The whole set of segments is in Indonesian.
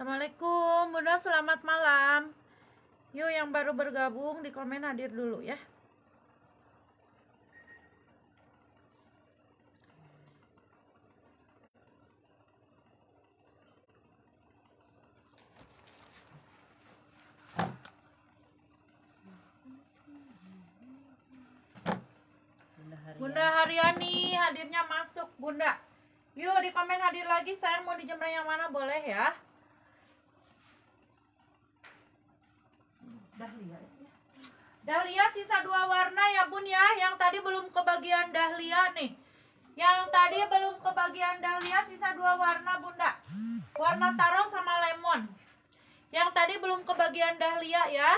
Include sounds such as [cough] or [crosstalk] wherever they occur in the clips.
Assalamualaikum, Bunda selamat malam. Yuk yang baru bergabung di komen hadir dulu ya. Bunda Haryani hadirnya masuk Bunda. Yuk di komen hadir lagi Saya mau jember yang mana boleh ya. Dahlia ya? Dahlia sisa dua warna ya bun ya Yang tadi belum kebagian Dahlia nih Yang tadi belum kebagian Dahlia sisa dua warna bunda Warna taro sama lemon Yang tadi belum kebagian Dahlia ya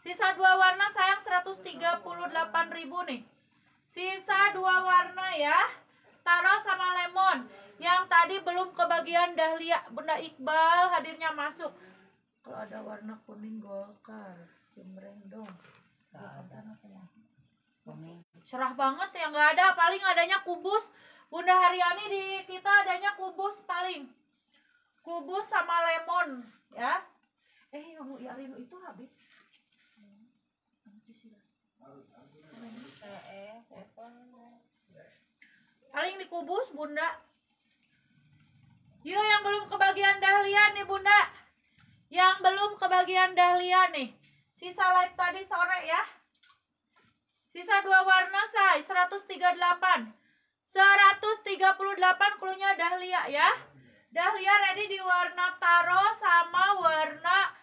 Sisa dua warna sayang 138.000 nih Sisa dua warna ya Taro sama lemon Yang tadi belum kebagian Dahlia Bunda Iqbal hadirnya masuk kalau ada warna kuning golkar jemreng dong serah kuning cerah banget ya nggak ada paling adanya kubus bunda Haryani di kita adanya kubus paling kubus sama lemon ya eh yang Yarino itu habis paling di kubus bunda yuk yang belum kebagian dahlian nih bunda yang belum kebagian Dahlia nih. Sisa live tadi sore ya. Sisa dua warna tiga 138. 138 kulunya Dahlia ya. Dahlia ready di warna taro sama warna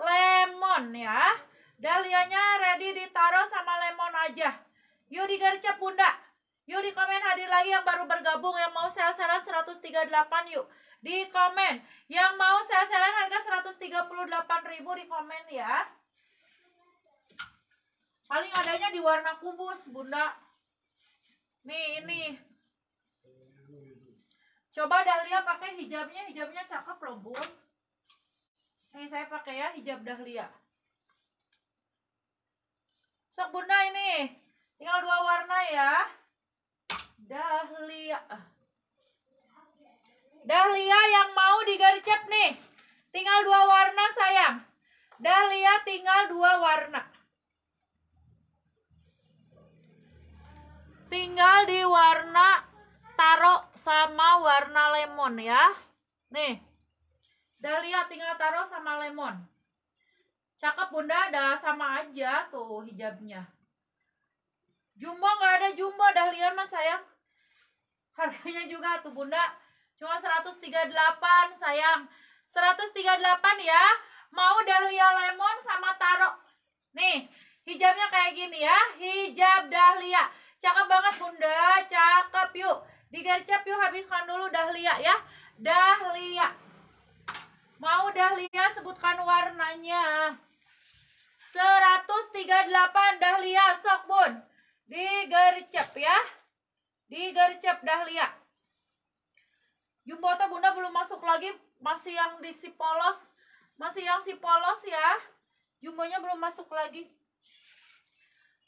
lemon ya. Dahlianya ready di taro sama lemon aja. Yuk digercep bunda. Yuk di komen hadir lagi yang baru bergabung yang mau sel-selan 138 yuk di komen. Yang mau saya selain harga 138.000 di komen ya. Paling adanya di warna kubus, Bunda. Nih, ini. Coba Dahlia pakai hijabnya, hijabnya cakep loh, Bun. Nih saya pakai ya hijab Dahlia. Sok Bunda ini. Tinggal dua warna ya. Dahlia. Dahlia yang mau digercep nih. Tinggal dua warna sayang. Dahlia tinggal dua warna. Tinggal di warna taro sama warna lemon ya. Nih. Dahlia tinggal taro sama lemon. Cakep bunda ada sama aja tuh hijabnya. Jumbo gak ada jumbo Dahlia mas sayang. Harganya juga tuh bunda Cuma 138 sayang. 138 ya. Mau dahlia lemon sama taro. Nih, hijabnya kayak gini ya. Hijab dahlia. Cakep banget Bunda, cakep yuk. Digercep yuk habiskan dulu dahlia ya. Dahlia. Mau dahlia sebutkan warnanya. 138 dahlia sok bun. Digercep ya. Digercep dahlia. Jumbota Bunda belum masuk lagi, masih yang di si polos, masih yang si polos ya. Jumbonya belum masuk lagi.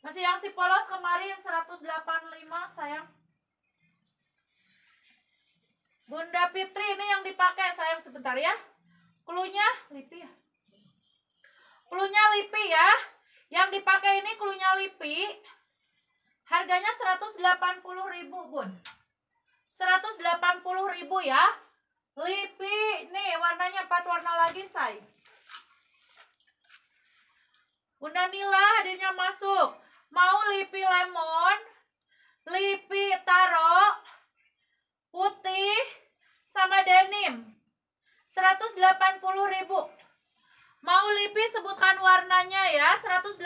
Masih yang si polos kemarin 185 sayang. Bunda Fitri ini yang dipakai sayang sebentar ya. Klunya lipi ya. Klunya lipi ya. Yang dipakai ini klunya lipi. Harganya ribu Bun. 180000 ya Lipi Nih warnanya empat warna lagi say Bunda Nila hadirnya masuk Mau lipi lemon Lipi taro Putih Sama denim 180000 Mau lipi sebutkan warnanya ya 180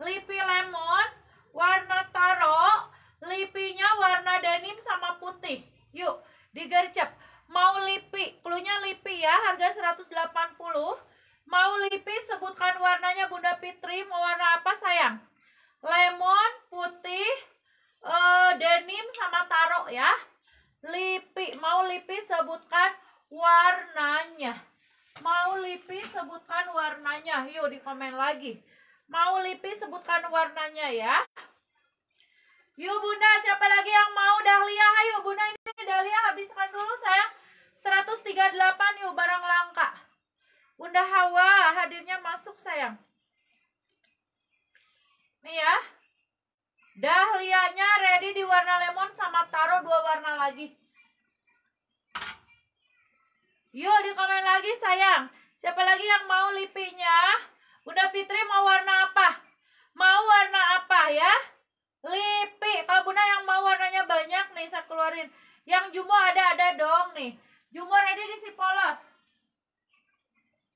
Lipi lemon Warna taro lipinya warna denim sama putih yuk digercep mau lipi klunya lipi ya harga 180 mau lipi sebutkan warnanya Bunda Fitri mau warna apa sayang lemon putih uh, denim sama taro ya lipi mau lipi sebutkan warnanya mau lipi sebutkan warnanya yuk di komen lagi mau lipi sebutkan warnanya ya Yuk bunda, siapa lagi yang mau Dahlia? Ayo bunda ini Dahlia habiskan dulu sayang. 138 yuk barang langka. Bunda Hawa hadirnya masuk sayang. Nih ya. Dahlianya ready di warna lemon sama taro dua warna lagi. Yuk di komen lagi sayang. Siapa lagi yang mau lipinya? Bunda Fitri mau warna apa? Mau warna apa ya? Lipi, kalbuna yang mau warnanya banyak nih saya keluarin. Yang jumbo ada-ada dong nih. Jumbo ready di si polos.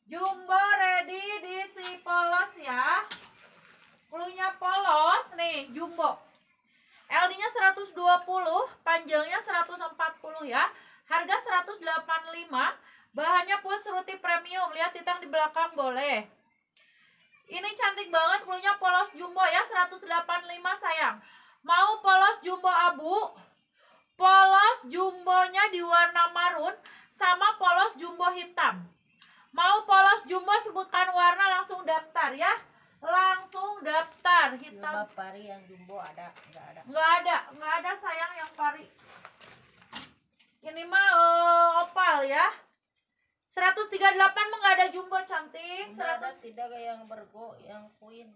Jumbo ready di si polos ya. Kulunya polos nih, jumbo. LD-nya 120, panjangnya 140 ya. Harga 185, bahannya full seruti premium. Lihat titang di belakang boleh. Ini cantik banget, klunya polos jumbo ya, 185 sayang. Mau polos jumbo abu? Polos jumbonya di warna marun sama polos jumbo hitam. Mau polos jumbo sebutkan warna langsung daftar ya. Langsung daftar iya, hitam. Jumbo pari yang jumbo ada nggak ada? Nggak ada, nggak ada sayang yang pari. Ini mah uh, opal ya. 138 mah ada jumbo cantik. 100 ada, yang bergo yang queen.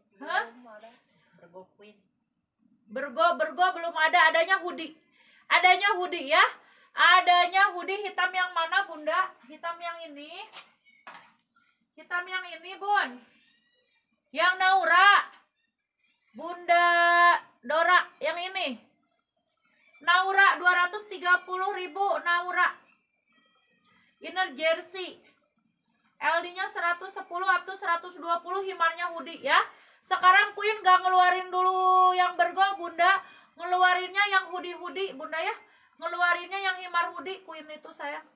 Bergo queen. Bergo bergo belum ada adanya hoodie. Adanya hoodie ya. Adanya hoodie hitam yang mana Bunda? Hitam yang ini. Hitam yang ini, Bun. Yang Naura. Bunda Dora yang ini. Naura 230.000 Naura inner jersey LD-nya 110 up to 120 himarnya hoodie ya. Sekarang Queen gak ngeluarin dulu yang bergo Bunda, ngeluarinnya yang hoodie-hoodie Bunda ya. Ngeluarinnya yang himar hoodie Queen itu sayang.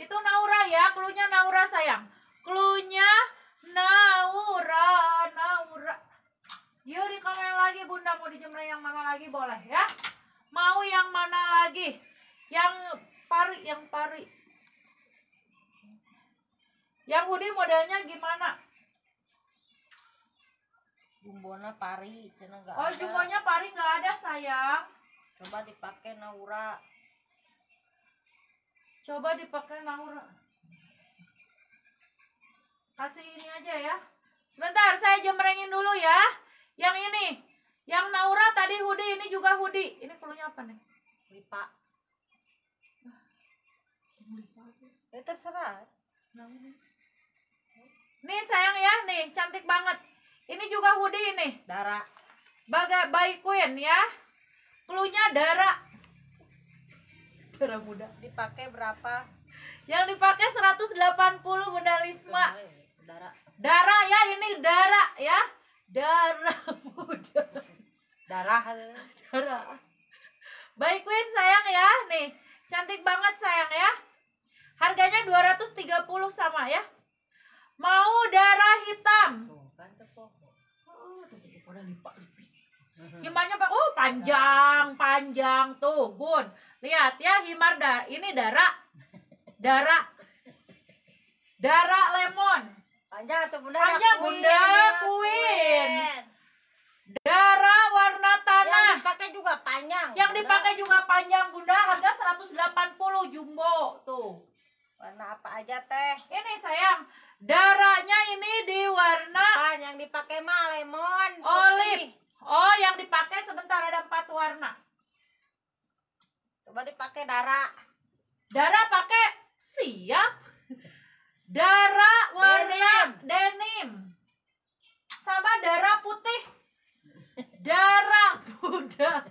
Itu Naura ya, klunya Naura sayang. Klunya Naura, Naura. Yuk dikomen lagi Bunda mau dijumlah yang mana lagi boleh ya. Mau yang mana lagi? Yang pari, yang pari. Yang Budi modelnya gimana? Jumbona pari, cina enggak Oh, jumbonya pari enggak ada, sayang. Coba dipakai Naura. Coba dipakai Naura. Kasih ini aja ya. Sebentar, saya jemrengin dulu ya. Yang ini. Yang Naura tadi hoodie, ini juga hoodie. Ini kulunya apa nih? Lipa. Ya terserah. Nah, nih sayang ya, nih cantik banget. Ini juga hoodie ini. Dara. Baga by Queen ya. Kulunya Dara. Dara muda. Dipakai berapa? Yang dipakai 180 Bunda Lisma. Dara. Dara ya, ini Dara ya darah [laughs] muda darah darah baik Win sayang ya nih cantik banget sayang ya harganya 230 sama ya mau darah hitam tuh kan oh, pak, oh panjang, panjang tuh, bun. Lihat ya himar dar, ini darah, darah, darah lemon. Panjang atau bunda? Panjang bunda, queen iya, Darah warna tanah. Yang dipakai juga panjang. Yang bunda. dipakai juga panjang bunda, harga 180 jumbo tuh. Warna apa aja teh? Ini sayang, darahnya ini di warna. Bukan, yang dipakai mah lemon. Olive. Oh, yang dipakai sebentar ada empat warna. Coba dipakai darah. Darah pakai siap. Darah warna denim. denim. Sama darah putih. Darah muda.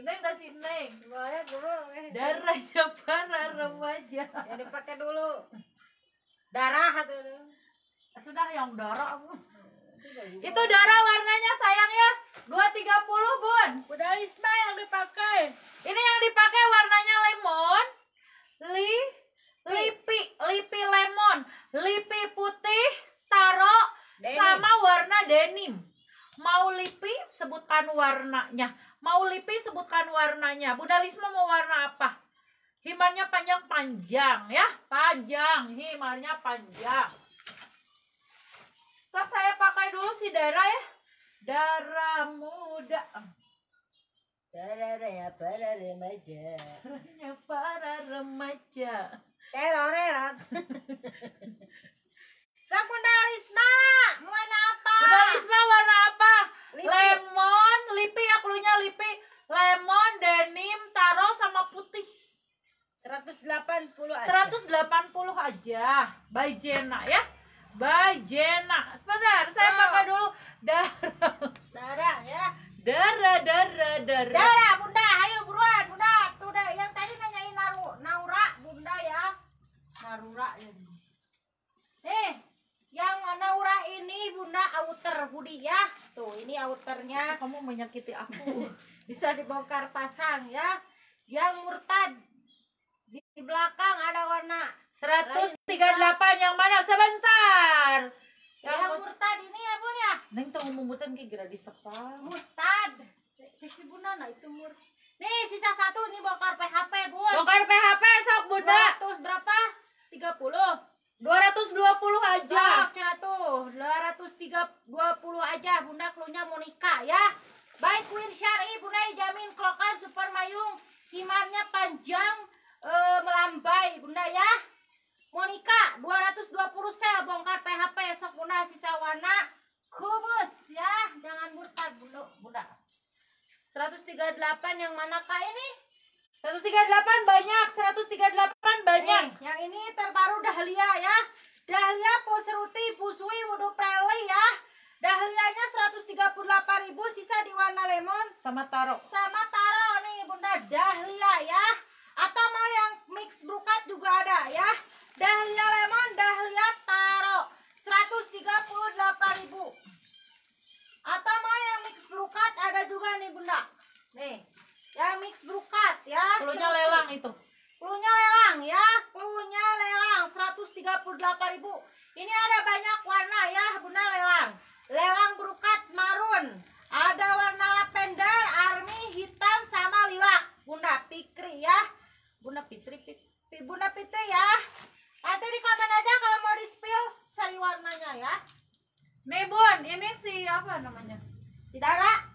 Neng kasih neng. Boleh ya, dulu. Eh. Darahnya para remaja. Ya dipakai dulu. Darah itu. Itu dah yang darah. Itu darah warnanya sayang ya. 230 bun. Udah Isma yang dipakai. Ini yang dipakai warnanya lemon. Li lipi, lipi lemon, lipi putih, taro, sama warna denim. Mau lipi sebutkan warnanya. Mau lipi sebutkan warnanya. Bunda Lisma mau warna apa? Himarnya panjang-panjang ya, panjang. Himarnya panjang. Sob saya pakai dulu si darah ya. Darah muda. Darahnya para remaja. Darahnya para remaja teror. Sakunda Risma, warna apa? Bunda warna apa? Lipi. Lemon, lipi ya klunya lipi. Lemon, denim, taro sama putih. 180 aja. 180 aja. By Jena ya. By Jena. Sebentar, saya pakai dulu darah. Darah ya. Darah, darah, darah. Darah. rapi ya tuh ini outernya kamu menyakiti aku [laughs] bisa dibongkar pasang ya yang murtad di belakang ada warna 138 Lain. yang mana sebentar ya yang, yang murtad ini ya bun ya neng tahu mumutan ke geradi sepal mustad si bunana itu mur nih sisa satu ini bongkar PHP bun bongkar PHP sok bunda terus berapa 30 220 aja. Sok, cara tuh. puluh aja. Bunda klunya mau nikah ya. Baik, Queen Syari, Bunda dijamin klokan super mayung. kimarnya panjang, e, melambai, Bunda ya. Monica, 220 sel bongkar PHP esok Bunda sisa warna kubus ya. Jangan murtad, Bunda. 138 yang manakah ini? 138 banyak, 138 banyak. Eh, yang ini terbaru Dahlia ya. Dahlia Pusruti Busui Wudu preli ya. Dahlianya 138.000 sisa di warna lemon sama taro. Sama taro nih Bunda Dahlia ya. Atau mau yang mix brukat juga ada ya. Dahlia lemon, Dahlia taro 138.000. Atau mau yang mix brukat ada juga nih Bunda. Nih ya mix brukat ya pelunya lelang itu pelunya lelang ya pelunya lelang 138 ribu ini ada banyak warna ya bunda lelang lelang brukat marun ada warna lavender army hitam sama lilak bunda pikri ya bunda pitri pit, bunda pitri ya nanti di komen aja kalau mau di spill seri warnanya ya nih bun ini si apa namanya si darah,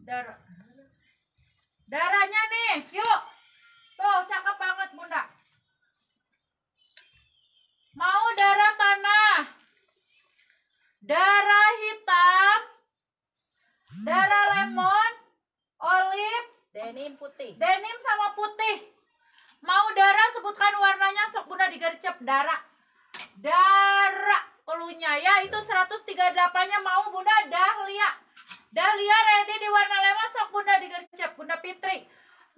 darah. Darahnya nih, yuk. Tuh, cakep banget bunda. Mau darah tanah. Darah hitam. Darah lemon. Olive. Denim putih. Denim sama putih. Mau darah sebutkan warnanya sok bunda digercep darah. Darah pelunya ya itu 138 nya mau bunda dah lihat. Dahlia ready di warna lemon sok Bunda digercep Bunda Fitri.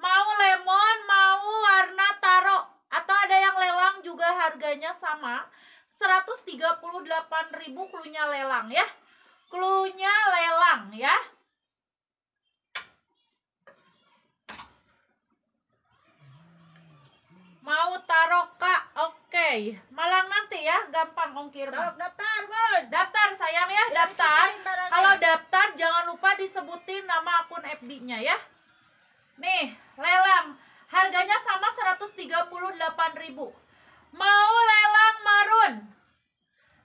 Mau lemon, mau warna taro atau ada yang lelang juga harganya sama. 138.000 klunya lelang ya. Klunya lelang ya. Mau taruh kak, oke. Okay. Malang nanti ya, gampang ongkir. daftar, Bun. Daftar sayang ya, daftar. Kalau daftar jangan lupa disebutin nama akun FB-nya ya. Nih, lelang. Harganya sama 138.000. Mau lelang marun.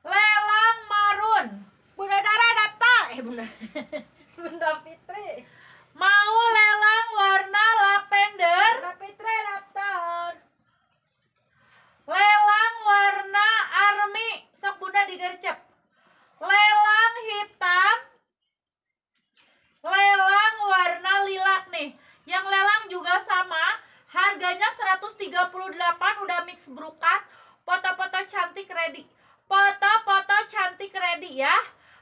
Lelang marun. Bunda Dara daftar. Eh, Bunda. [laughs] Bunda Fitri. Mau lelang warna lavender. Bunda Fitri daftar. Lelang warna army sok bunda digercep. Lelang hitam. Lelang warna lilak nih. Yang lelang juga sama, harganya 138 udah mix brukat, foto-foto cantik ready. Foto-foto cantik ready ya.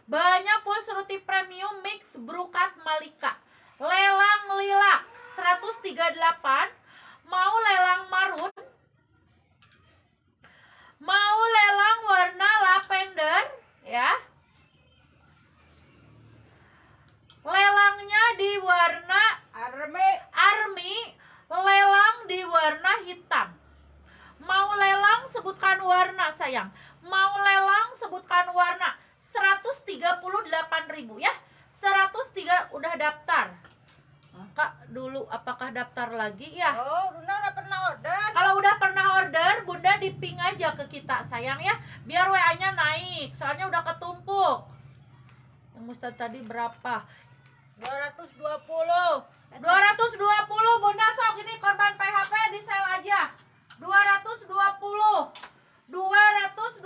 Banyak seruti premium mix brukat Malika. Lelang lilak 138 mau lelang marun mau lelang warna lavender ya lelangnya di warna army army lelang di warna hitam mau lelang sebutkan warna sayang mau lelang sebutkan warna 138.000 ya 103 udah daftar Kak dulu apakah daftar lagi ya? Oh, Bunda udah pernah order. Kalau udah pernah order, Bunda di ping aja ke kita sayang ya, biar WA-nya naik. Soalnya udah ketumpuk. Yang Ustaz tadi berapa? 220. 220 Bunda sok ini korban PHP di sel aja. 220. 220.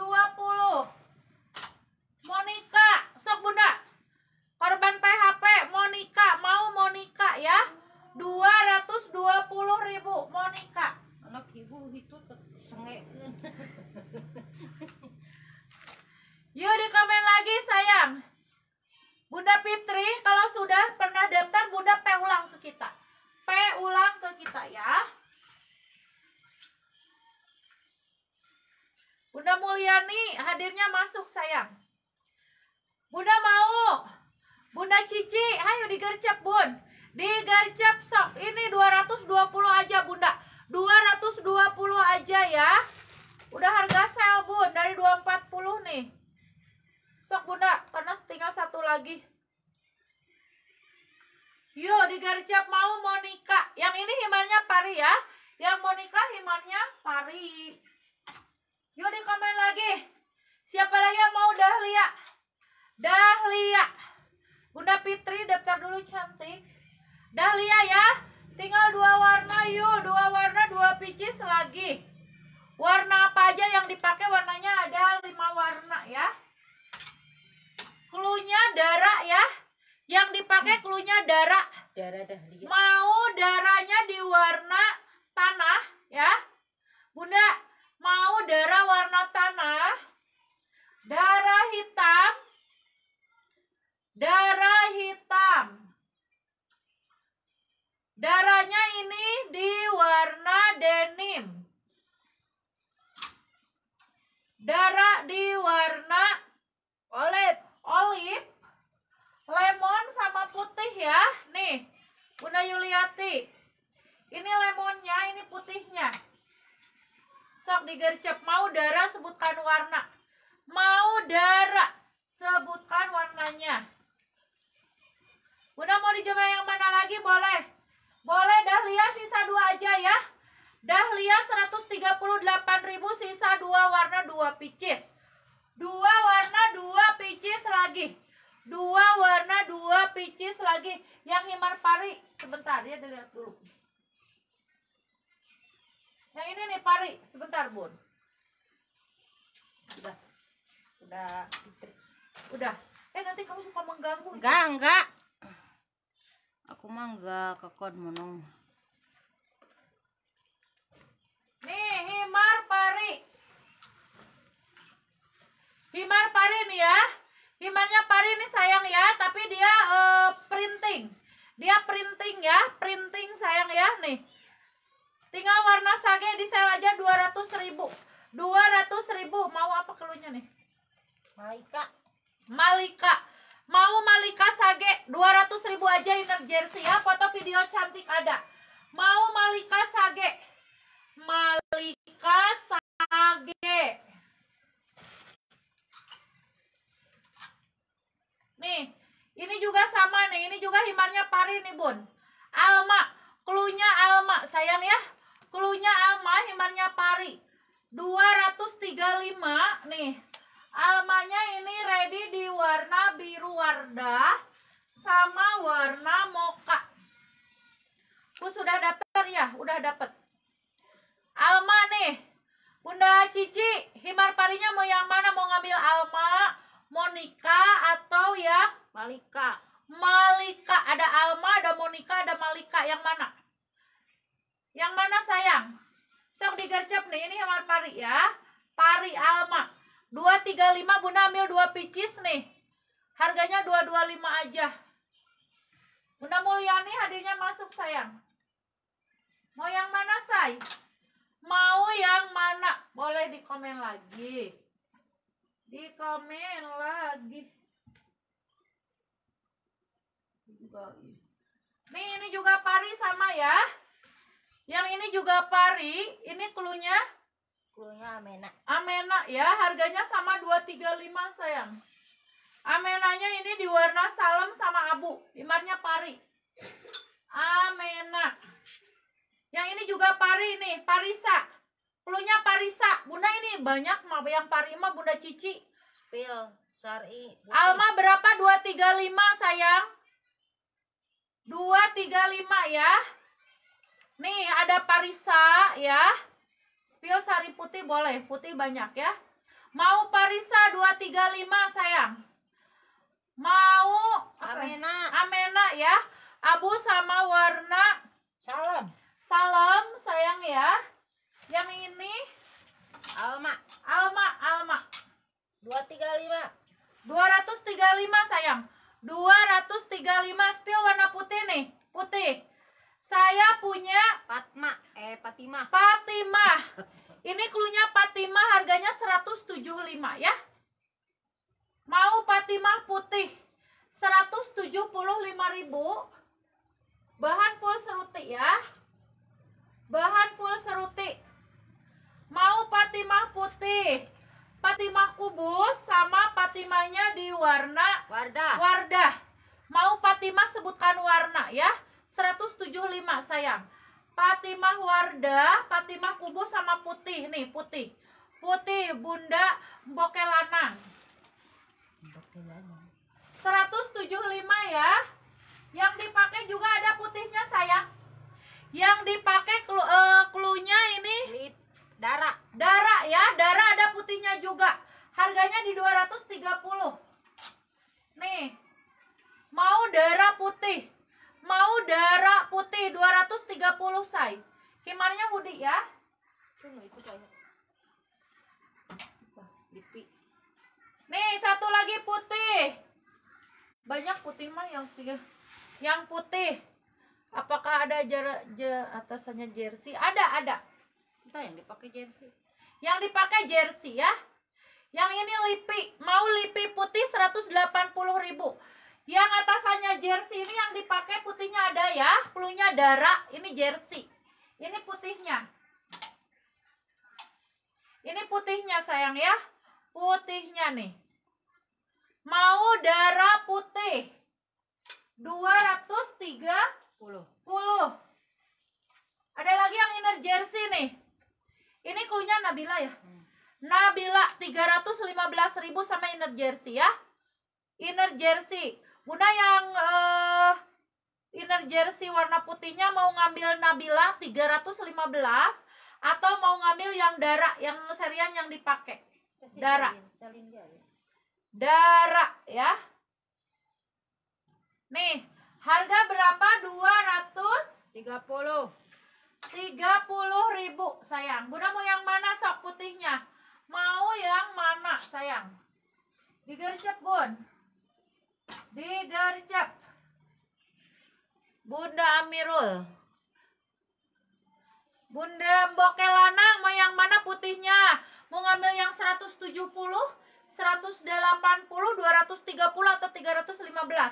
Monika, sok Bunda. Korban PHP monika mau monika ya. ribu monika Anak ibu itu sengekeun. [laughs] Yuk di komen lagi sayang. Bunda Fitri kalau sudah pernah daftar Bunda P ulang ke kita. P ulang ke kita ya. Bunda Mulyani hadirnya masuk sayang. Bunda mau Bunda Cici, ayo digercep bun. Digercep sok. Ini 220 aja bunda. 220 aja ya. Udah harga sel bun. Dari 240 nih. Sok bunda, karena tinggal satu lagi. Yo, digercep mau Monica. Yang ini himannya pari ya. Yang Monica himannya pari. Yo, di komen lagi. Siapa lagi yang mau Dahlia? Dahlia. Bunda Fitri daftar dulu cantik. Dahlia ya, tinggal dua warna yuk, dua warna dua picis lagi. Warna apa aja yang dipakai warnanya ada lima warna ya. Klunya darah ya, yang dipakai klunya darah. Darah Mau darahnya di warna tanah ya, Bunda. Mau darah warna tanah, darah hitam, darah hitam. Darahnya ini diwarna denim. Darah diwarna warna olive, olive, lemon sama putih ya. Nih, Bunda Yuliati. Ini lemonnya, ini putihnya. Sok digercep. Mau darah sebutkan warna. Mau darah sebutkan warnanya. Bunda mau dijemur yang mana lagi? Boleh. Boleh Dahlia sisa dua aja ya. Dahlia 138.000 sisa dua warna dua picis. Dua warna dua picis lagi. Dua warna dua picis lagi. Yang himar pari. Sebentar ya dilihat dulu. Yang ini nih pari. Sebentar bun. Udah. Udah. Udah. Eh nanti kamu suka mengganggu. Enggak, enggak. Aku mah enggak kekon menung. Nih, himar pari. Himar pari nih ya. Himarnya pari nih sayang ya, tapi dia uh, printing. Dia printing ya, printing sayang ya nih. Tinggal warna sage di sel aja 200 ribu. 200 ribu mau apa keluarnya nih? Malika. Malika. Mau Malika Sage 200 ribu aja inner jersey ya. Foto video cantik ada. Mau Malika Sage. Malika Sage. Nih, ini juga sama nih. Ini juga himarnya pari nih, Bun. Alma, klunya Alma, sayang ya. Klunya Alma, himarnya pari. 235 nih. Almanya ini ready di warna biru wardah sama warna moka. Bu sudah daftar ya? Udah dapet. Alma nih. Bunda Cici, himar parinya mau yang mana? Mau ngambil Alma, Monika, atau ya? Malika? Malika. Ada Alma, ada Monika, ada Malika. Yang mana? Yang mana sayang? Sok digercep nih, ini himar pari ya. Pari Alma. 235 Bunda ambil 2 picis nih. Harganya 225 aja. Bunda Mulyani hadirnya masuk sayang. Mau yang mana say? Mau yang mana? Boleh di komen lagi. Di komen lagi. Nih ini juga pari sama ya. Yang ini juga pari. Ini klunya Krunya Amena. Amena ya, harganya sama 235 sayang. Amenanya ini di warna salam sama abu, dimarnya pari. Amena. Yang ini juga pari nih, parisa. Pelunya parisa. Bunda ini banyak mah yang pari mah Bunda Cici. Spill, sari. Alma berapa? 235 sayang. 235 ya. Nih, ada parisa ya. Pil sari putih boleh, putih banyak ya. Mau Parisa 235 sayang. Mau apa? Amena. Amena ya. Abu sama warna salam. Salam sayang ya. Yang ini Alma. Alma, Alma. 235. 235 sayang. 235 spill warna putih nih. Putih. Saya punya Patma, eh Fatima Fatima Ini klunya Fatima harganya 175 ya. Mau Fatima putih 175.000 bahan full seruti ya. Bahan full seruti. Mau Fatima putih. Fatimah kubus sama Fatimahnya di warna Wardah. Wardah. Mau Fatimah sebutkan warna ya. 175 sayang. Fatimah Wardah, Fatimah Kubu sama putih nih, putih. Putih Bunda Bokelanang. 175 ya. Yang dipakai juga ada putihnya sayang. Yang dipakai eh, klunya uh, ini darah. Darah ya, darah ada putihnya juga. Harganya di 230. Nih. Mau darah putih mau darah putih 230 say Kimarnya Budi ya nih satu lagi putih banyak putih mah yang yang putih apakah ada jarak jar, atasannya jersey ada ada kita yang dipakai jersey yang dipakai jersey ya yang ini lipi mau lipi putih 180 ribu yang atasannya jersey ini yang dipakai putihnya ada ya. Pelunya darah, ini jersey. Ini putihnya. Ini putihnya sayang ya. Putihnya nih. Mau darah putih. 230. puluh. Ada lagi yang inner jersey nih. Ini klunya Nabila ya. Hmm. Nabila 315.000 sama inner jersey ya. Inner jersey Bunda yang uh, inner jersey warna putihnya mau ngambil Nabila 315 atau mau ngambil yang darah yang serian yang dipakai. Darah. Darah ya. Nih, harga berapa? 230. 30 ribu sayang. Bunda mau yang mana sok putihnya? Mau yang mana sayang? Digercep bun di Gercep Bunda Amirul Bunda Mboke Lanang mau yang mana putihnya mau ngambil yang 170 180 230 atau 315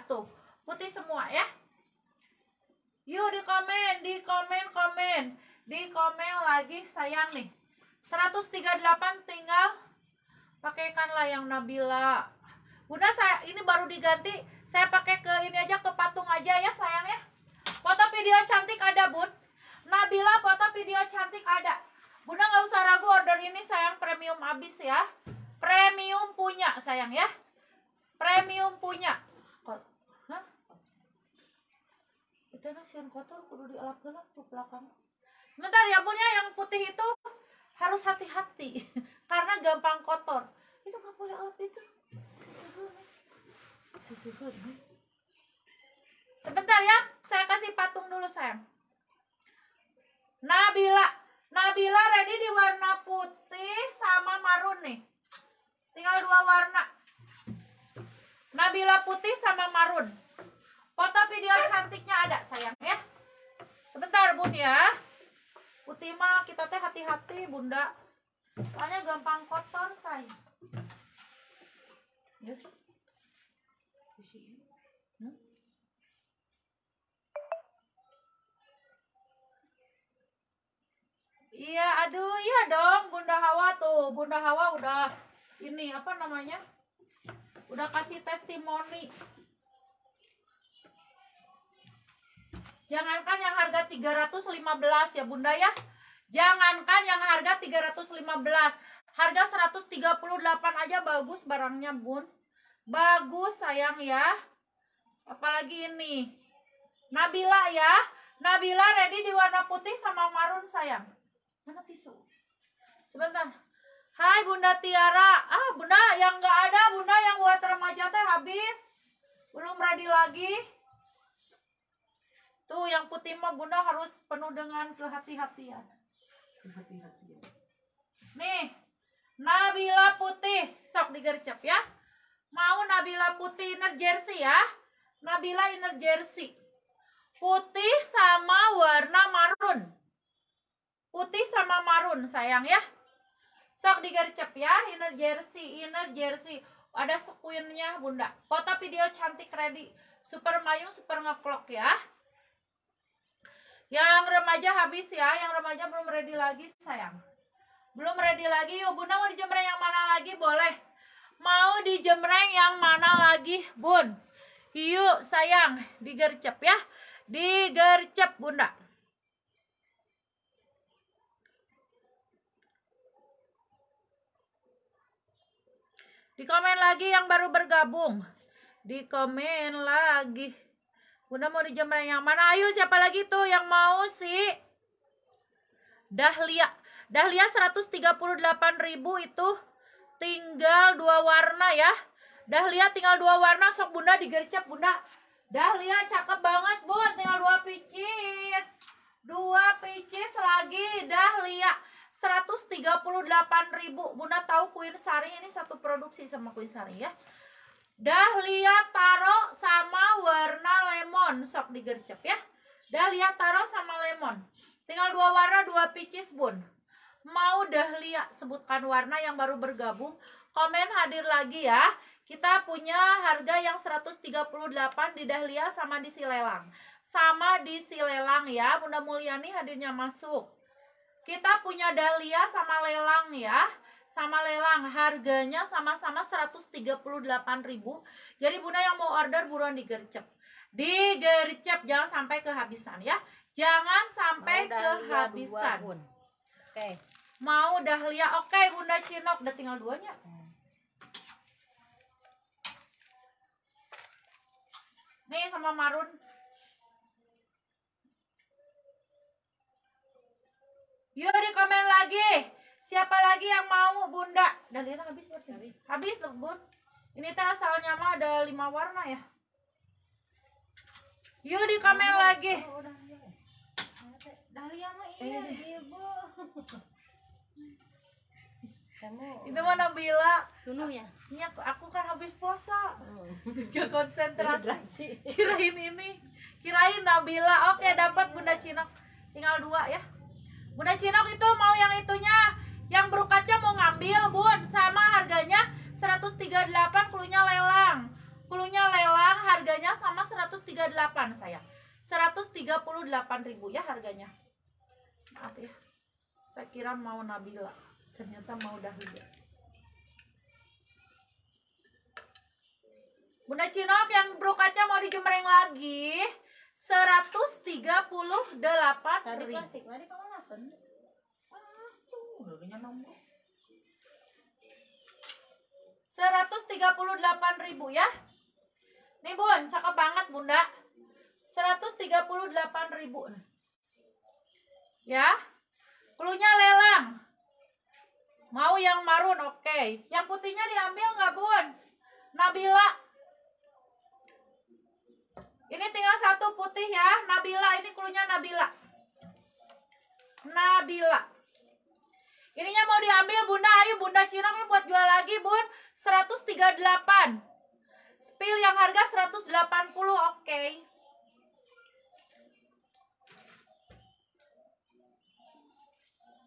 tuh putih semua ya yuk di komen di komen komen di komen lagi sayang nih 138 tinggal pakaikanlah yang Nabila Bunda saya ini baru diganti. Saya pakai ke ini aja ke patung aja ya sayang ya. Foto video cantik ada Bun. Nabila foto video cantik ada. Bunda nggak usah ragu order ini sayang premium abis ya. Premium punya sayang ya. Premium punya. Itu kotor perlu dielap gelap tuh belakang. Bentar ya Bun ya, yang putih itu harus hati-hati [laughs] karena gampang kotor. Itu nggak boleh alat itu. Sebentar ya, saya kasih patung dulu saya. Nabila, Nabila ready di warna putih sama marun nih. Tinggal dua warna. Nabila putih sama marun. Foto video cantiknya ada sayang ya. Sebentar bun ya. Putih mah kita teh hati-hati bunda. Soalnya gampang kotor sayang. Iya, yes. Iya, aduh, iya dong, Bunda Hawa tuh. Bunda Hawa udah ini apa namanya? Udah kasih testimoni. Jangankan yang harga 315 ya, Bunda ya. Jangankan yang harga 315. Harga 138 aja bagus barangnya, Bun. Bagus, sayang ya. Apalagi ini. Nabila ya. Nabila ready di warna putih sama marun, sayang. Mana tisu? Sebentar. Hai Bunda Tiara. Ah, Bunda yang nggak ada, Bunda yang buat remaja teh habis. Belum ready lagi. Tuh yang putih mah Bunda harus penuh dengan kehati-hatian. Kehati-hatian. Nih. Nabila putih sok digercep ya. Mau Nabila putih inner jersey ya. Nabila inner jersey. Putih sama warna marun putih sama marun sayang ya sok digercep ya inner jersey inner jersey ada sekuinnya bunda foto video cantik ready super mayung super ngeklok ya yang remaja habis ya yang remaja belum ready lagi sayang belum ready lagi yuk bunda mau dijemreng yang mana lagi boleh mau dijemreng yang mana lagi bun yuk sayang digercep ya digercep bunda Di komen lagi yang baru bergabung. Di komen lagi. Bunda mau dijemrain yang mana? Ayo siapa lagi tuh yang mau sih? Dahlia. Dahlia 138.000 itu tinggal dua warna ya. Dahlia tinggal dua warna, sok Bunda digercep Bunda. Dahlia cakep banget Bun, tinggal dua picis. Dua picis lagi Dahlia ribu, Bunda tahu Queen Sari ini satu produksi sama Queen Sari ya. Dahlia taro sama warna lemon sok digercep ya. Dahlia taro sama lemon. Tinggal dua warna dua picis bun. Mau Dahlia sebutkan warna yang baru bergabung. Komen hadir lagi ya. Kita punya harga yang 138 di Dahlia sama di Silelang. Sama di Silelang ya. Bunda Mulyani hadirnya masuk. Kita punya dahlia sama lelang ya. Sama lelang, harganya sama-sama 138.000. Jadi Bunda yang mau order buruan digercep. Digercep jangan sampai kehabisan ya. Jangan sampai mau kehabisan. Dua, Okay. Mau dahlia. Oke, okay, Bunda Cinok udah tinggal duanya. Hmm. Nih sama marun Yuk di komen lagi. Siapa lagi yang mau bunda? Dan lihat habis berarti. Habis tuh bun. Ini teh asalnya mah ada lima warna ya. Yuk di komen oh, lagi. Oh, ya. Dahlia mah iya eh. ibu. Iya, Kamu, [laughs] itu eh. mana Bila dulu ya ini aku aku kan habis puasa gak oh. konsentrasi kirain ini kirain Nabila oke iya, dapat iya. Bunda Cina tinggal dua ya Bunda Cinok itu mau yang itunya, yang berukatnya mau ngambil, Bun. Sama harganya 138, kulunya lelang. Kulunya lelang, harganya sama 138, sayang. 138.000 ya harganya. Maaf ya. Saya kira mau Nabila, ternyata mau Dahlia. Bunda Cinok yang brokatnya mau dijemreng lagi. 138 ribu. Tadi plastik, kena harganya 138 ribu ya Nih bun, cakep banget bunda 138 ribu Ya Klunya lelang Mau yang marun, oke okay. Yang putihnya diambil nggak bun? Nabila Ini tinggal satu putih ya Nabila, ini klunya Nabila Nabila. Ininya mau diambil Bunda, ayo Bunda Cirang ini buat jual lagi Bun. 138. Spill yang harga 180, oke. Okay.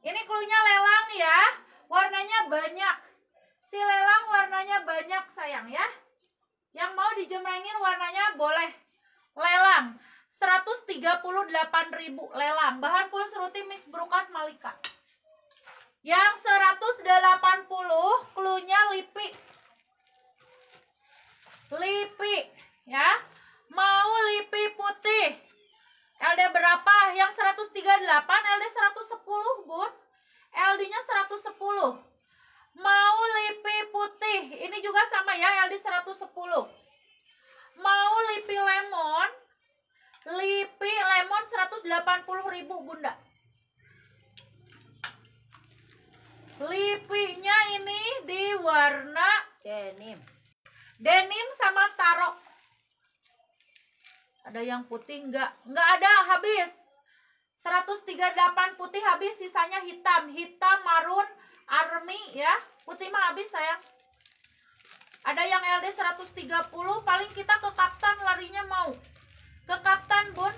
Ini klunya lelang ya. Warnanya banyak. Si lelang warnanya banyak sayang ya. Yang mau dijemrengin warnanya boleh. Lelang. 138.000 lelang. Bahan full seruti mix brokat malika. Yang 180 klunya lipi. Lipi ya. Mau lipi putih. LD berapa? Yang 138, LD 110, Bun. LD-nya 110. Mau lipi putih. Ini juga sama ya, LD 110. Mau lipi lemon Lipi lemon 180.000 Bunda. Lipinya ini di warna denim. Denim sama taro. Ada yang putih enggak? Enggak ada, habis. 138 putih habis, sisanya hitam. Hitam, marun, army ya. Putih mah habis sayang. Ada yang LD 130, paling kita ke kapten larinya mau ke kapten bun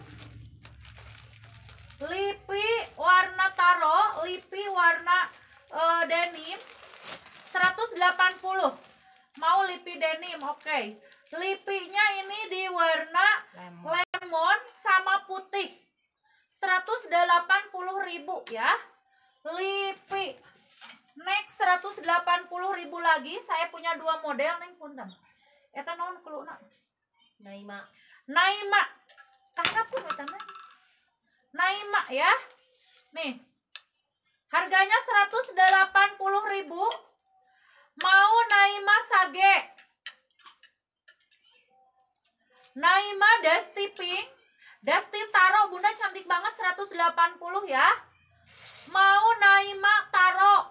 lipi warna taro lipi warna uh, denim 180 mau lipi denim oke okay. lipinya ini di warna lemon, lemon sama putih 180000 ya lipi next 180000 lagi saya punya dua model nih punten eta naon keluna naima naima kakapun utama naima ya nih harganya ribu. mau naima sage naima dusty pink dusty taro bunda cantik banget 180 ya mau naima taro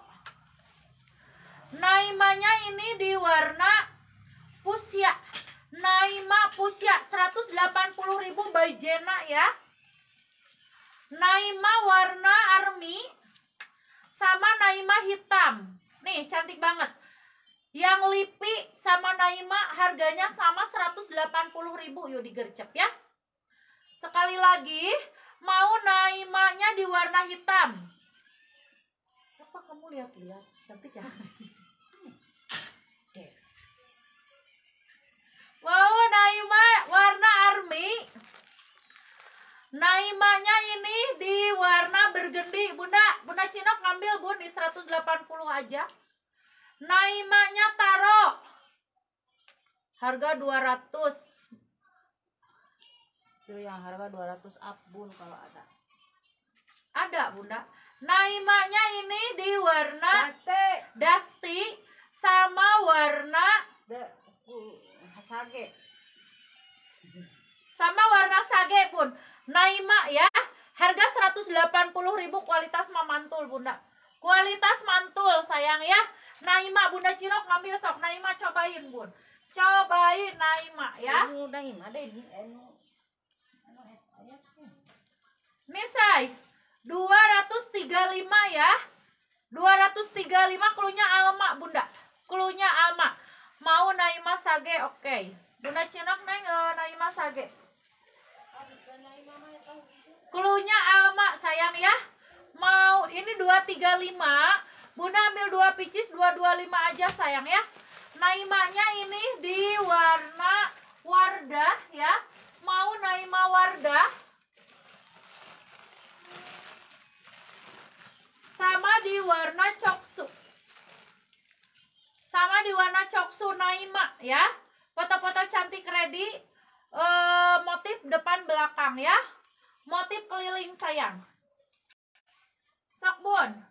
naimanya ini di warna fuchsia Naima Pusya 180.000 by Jena ya. Naima warna army sama Naima hitam. Nih, cantik banget. Yang Lipi sama Naima harganya sama 180.000 yuk digercep ya. Sekali lagi, mau Naimanya di warna hitam. Apa kamu lihat-lihat? Cantik ya? Wow, Naima warna army. Naimanya ini di warna bergendi. Bunda, Bunda Cinok ngambil Bun di 180 aja. Naimanya taro, Harga 200. Itu yang harga 200 up Bun kalau ada. Ada, Bunda. Naimanya ini di warna dusty, dusty sama warna sage. Sama warna sage, pun. Naima ya. Harga ribu kualitas memantul, Bunda. Kualitas mantul, sayang ya. Naima, Bunda Cilok ngambil sok. Naima cobain, Bun. Cobain Naima ya. Anu, Naima ini. Nih, say. 235 ya. 235 ya. klunya Alma, Bunda. Klunya Alma mau sage oke okay. bunda cinok neng uh, eh, masage klunya alma sayang ya mau ini 235 bunda ambil 2 picis 225 aja sayang ya naimanya ini di warna wardah ya mau naima wardah sama di warna coksu sama di warna coksu Naima ya. Foto-foto cantik ready e, motif depan belakang ya. Motif keliling sayang. sokbon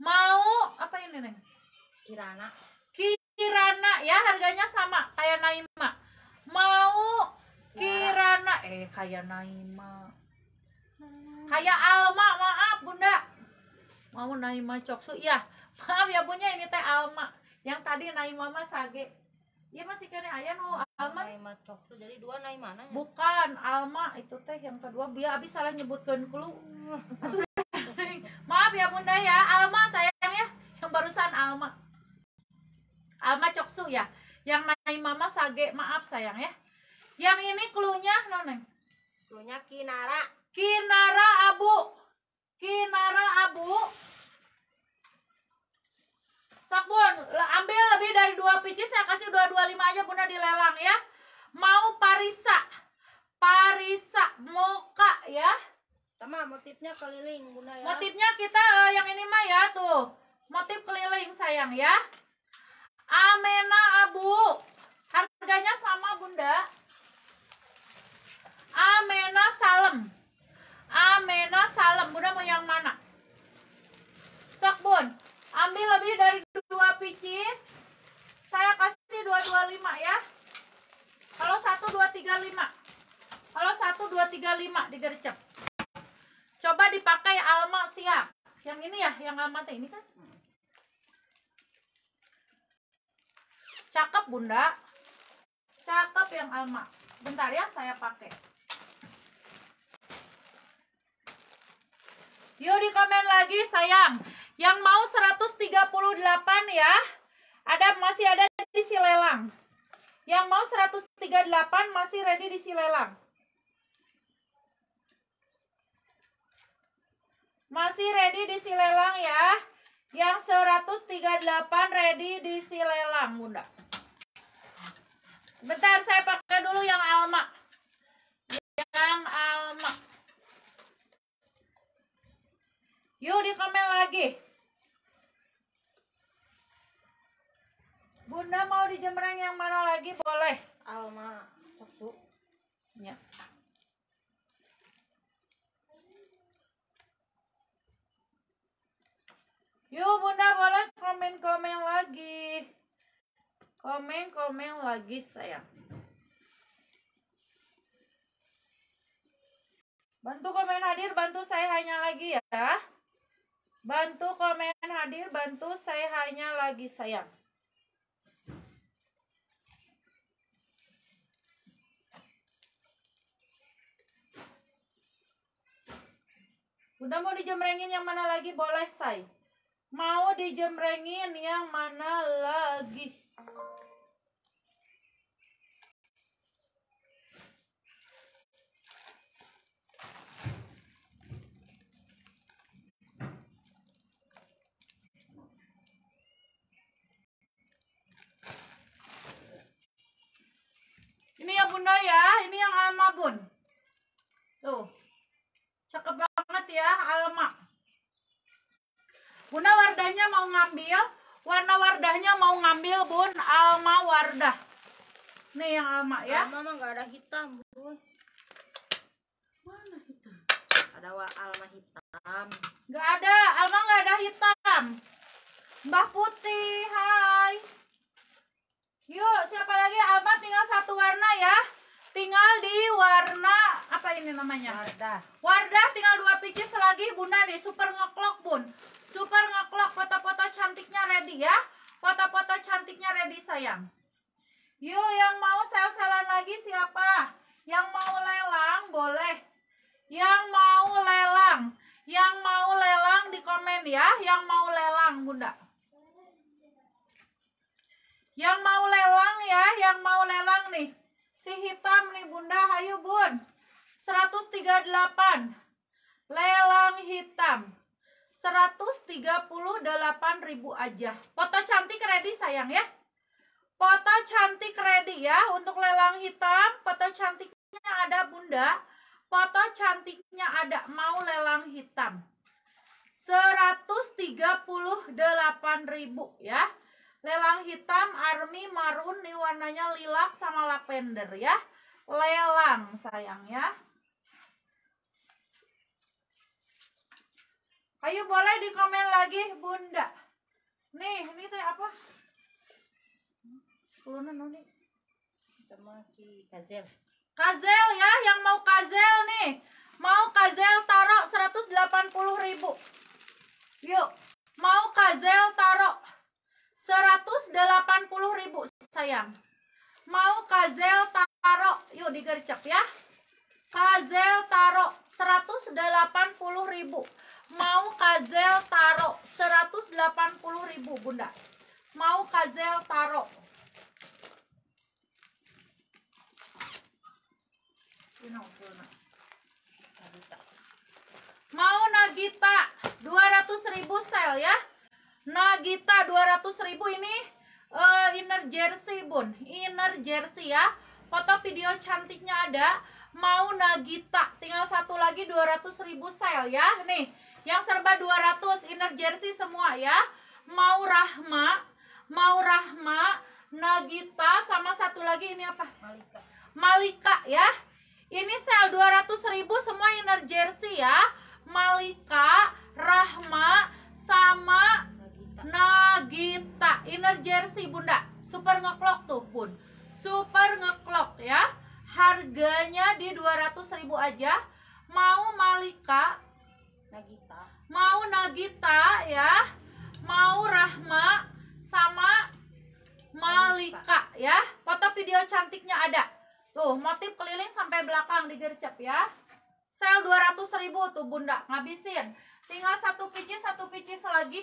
Mau apa ini Neng? Kirana. Kirana ya harganya sama kayak Naima. Mau ya. Kirana eh kayak Naima. Kayak Alma, maaf Bunda mau Naima Coksu ya [laughs] maaf ya punya ini teh Alma yang tadi Naima mama sage dia masih kene ya, ayah nu no, Alma Naima Coksu jadi dua Naima nanya. bukan Alma itu teh yang kedua biar abis salah nyebutkan kelu [laughs] maaf ya bunda ya Alma sayang ya yang barusan Alma Alma Coksu ya yang Naima mama sage maaf sayang ya yang ini klunya noneng klunya Kinara Kinara Abu Kinara Abu Sakbun, ambil lebih dari dua pieces saya kasih 225 aja Bunda dilelang ya. Mau parisa. Parisa moka ya. Sama motifnya keliling Bunda ya. Motifnya kita uh, yang ini mah ya tuh. Motif keliling sayang ya. Amena Abu. Harganya sama Bunda. Amena Salem. Amena, salem bunda mau yang mana sok bun ambil lebih dari dua picis saya kasih 225 ya kalau 1235 kalau 1235 digercep coba dipakai alma siap yang ini ya yang alma teh ini kan cakep bunda cakep yang alma bentar ya saya pakai Yuk di komen lagi sayang. Yang mau 138 ya. Ada masih ada di Silelang. Yang mau 138 masih ready di Silelang. Masih ready di Silelang ya. Yang 138 ready di Silelang, Bunda. Bentar saya pakai dulu yang Alma. Yang Alma. Yuk di komen lagi. Bunda mau di Jemberang yang mana lagi boleh? Alma, Toksu. Ya. Yuk bunda boleh komen-komen lagi. Komen-komen lagi sayang. Bantu komen hadir, bantu saya hanya lagi ya. Bantu komen hadir, bantu saya hanya lagi sayang. Udah mau dijemrengin yang mana lagi boleh, saya Mau dijemrengin yang mana lagi? dah nih yang lama ya lama mah nggak ada hitam Bu. mana hitam ada wa alma hitam nggak ada alma nggak ada hitam mbah putih hai yuk siapa lagi alma tinggal satu warna ya tinggal di warna apa ini namanya Wardah Wardah tinggal dua pieces lagi bunda nih super ngeklok bun super ngeklok foto-foto cantiknya ready ya foto-foto cantiknya ready sayang Yuk yang mau sel-selan lagi siapa? Yang mau lelang boleh. Yang mau lelang. Yang mau lelang di komen ya. Yang mau lelang bunda. Yang mau lelang ya. Yang mau lelang nih. Si hitam nih bunda. Ayo, bun. 138. Lelang hitam. 138 ribu aja. Foto cantik ready sayang ya. Foto cantik ready ya untuk lelang hitam. Foto cantiknya ada Bunda. Foto cantiknya ada mau lelang hitam. 138.000 ya. Lelang hitam army marun nih warnanya lilak sama lavender ya. Lelang sayang ya. Ayo boleh di komen lagi Bunda. Nih, ini teh apa? Kelona nanti. Kita masih kazel. Kazel ya, yang mau kazel nih. Mau kazel taruh 180 ribu. Yuk, mau kazel taruh 180 ribu sayang. Mau kazel taruh, yuk digercep ya. Kazel taruh 180 ribu. Mau kazel taruh 180 ribu bunda. Mau kazel taro Mau Nagita 200.000 ribu sel ya. Nagita 200.000 ribu ini uh, inner jersey bun, inner jersey ya. Foto video cantiknya ada. Mau Nagita, tinggal satu lagi 200.000 ribu sel ya. Nih, yang serba 200 inner jersey semua ya. Mau Rahma, mau Rahma, Nagita sama satu lagi ini apa? Malika. Malika ya. Ini sel 200 ribu semua inner jersey ya. Malika, Rahma, sama Nagita. Inner jersey bunda. Super ngeklok tuh pun. Super ngeklok ya. Harganya di 200 ribu aja. Mau Malika. Nagita. Mau Nagita ya. Mau Rahma sama Malika ya. Foto video cantiknya ada. Tuh, motif keliling sampai belakang digercep ya. Sel 200 ribu tuh bunda, ngabisin. Tinggal satu picis, satu picis lagi.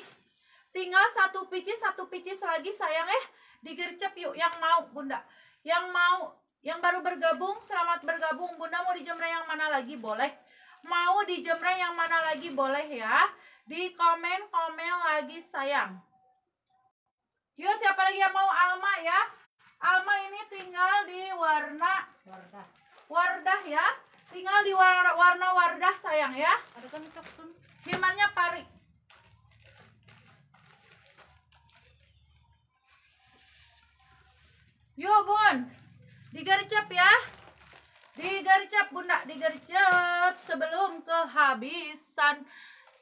Tinggal satu picis, satu picis lagi sayang eh. Digercep yuk yang mau bunda. Yang mau, yang baru bergabung, selamat bergabung. Bunda mau di jemre yang mana lagi boleh. Mau di jemre yang mana lagi boleh ya. Di komen-komen lagi sayang. Yuk siapa lagi yang mau Alma ya. Alma ini tinggal di warna Wardah. Wardah ya. Tinggal di warna, warna Wardah sayang ya. Ada kan cokun. Firmannya pari. Yo Bun. Digercep ya. Digercep Bunda, digercep sebelum kehabisan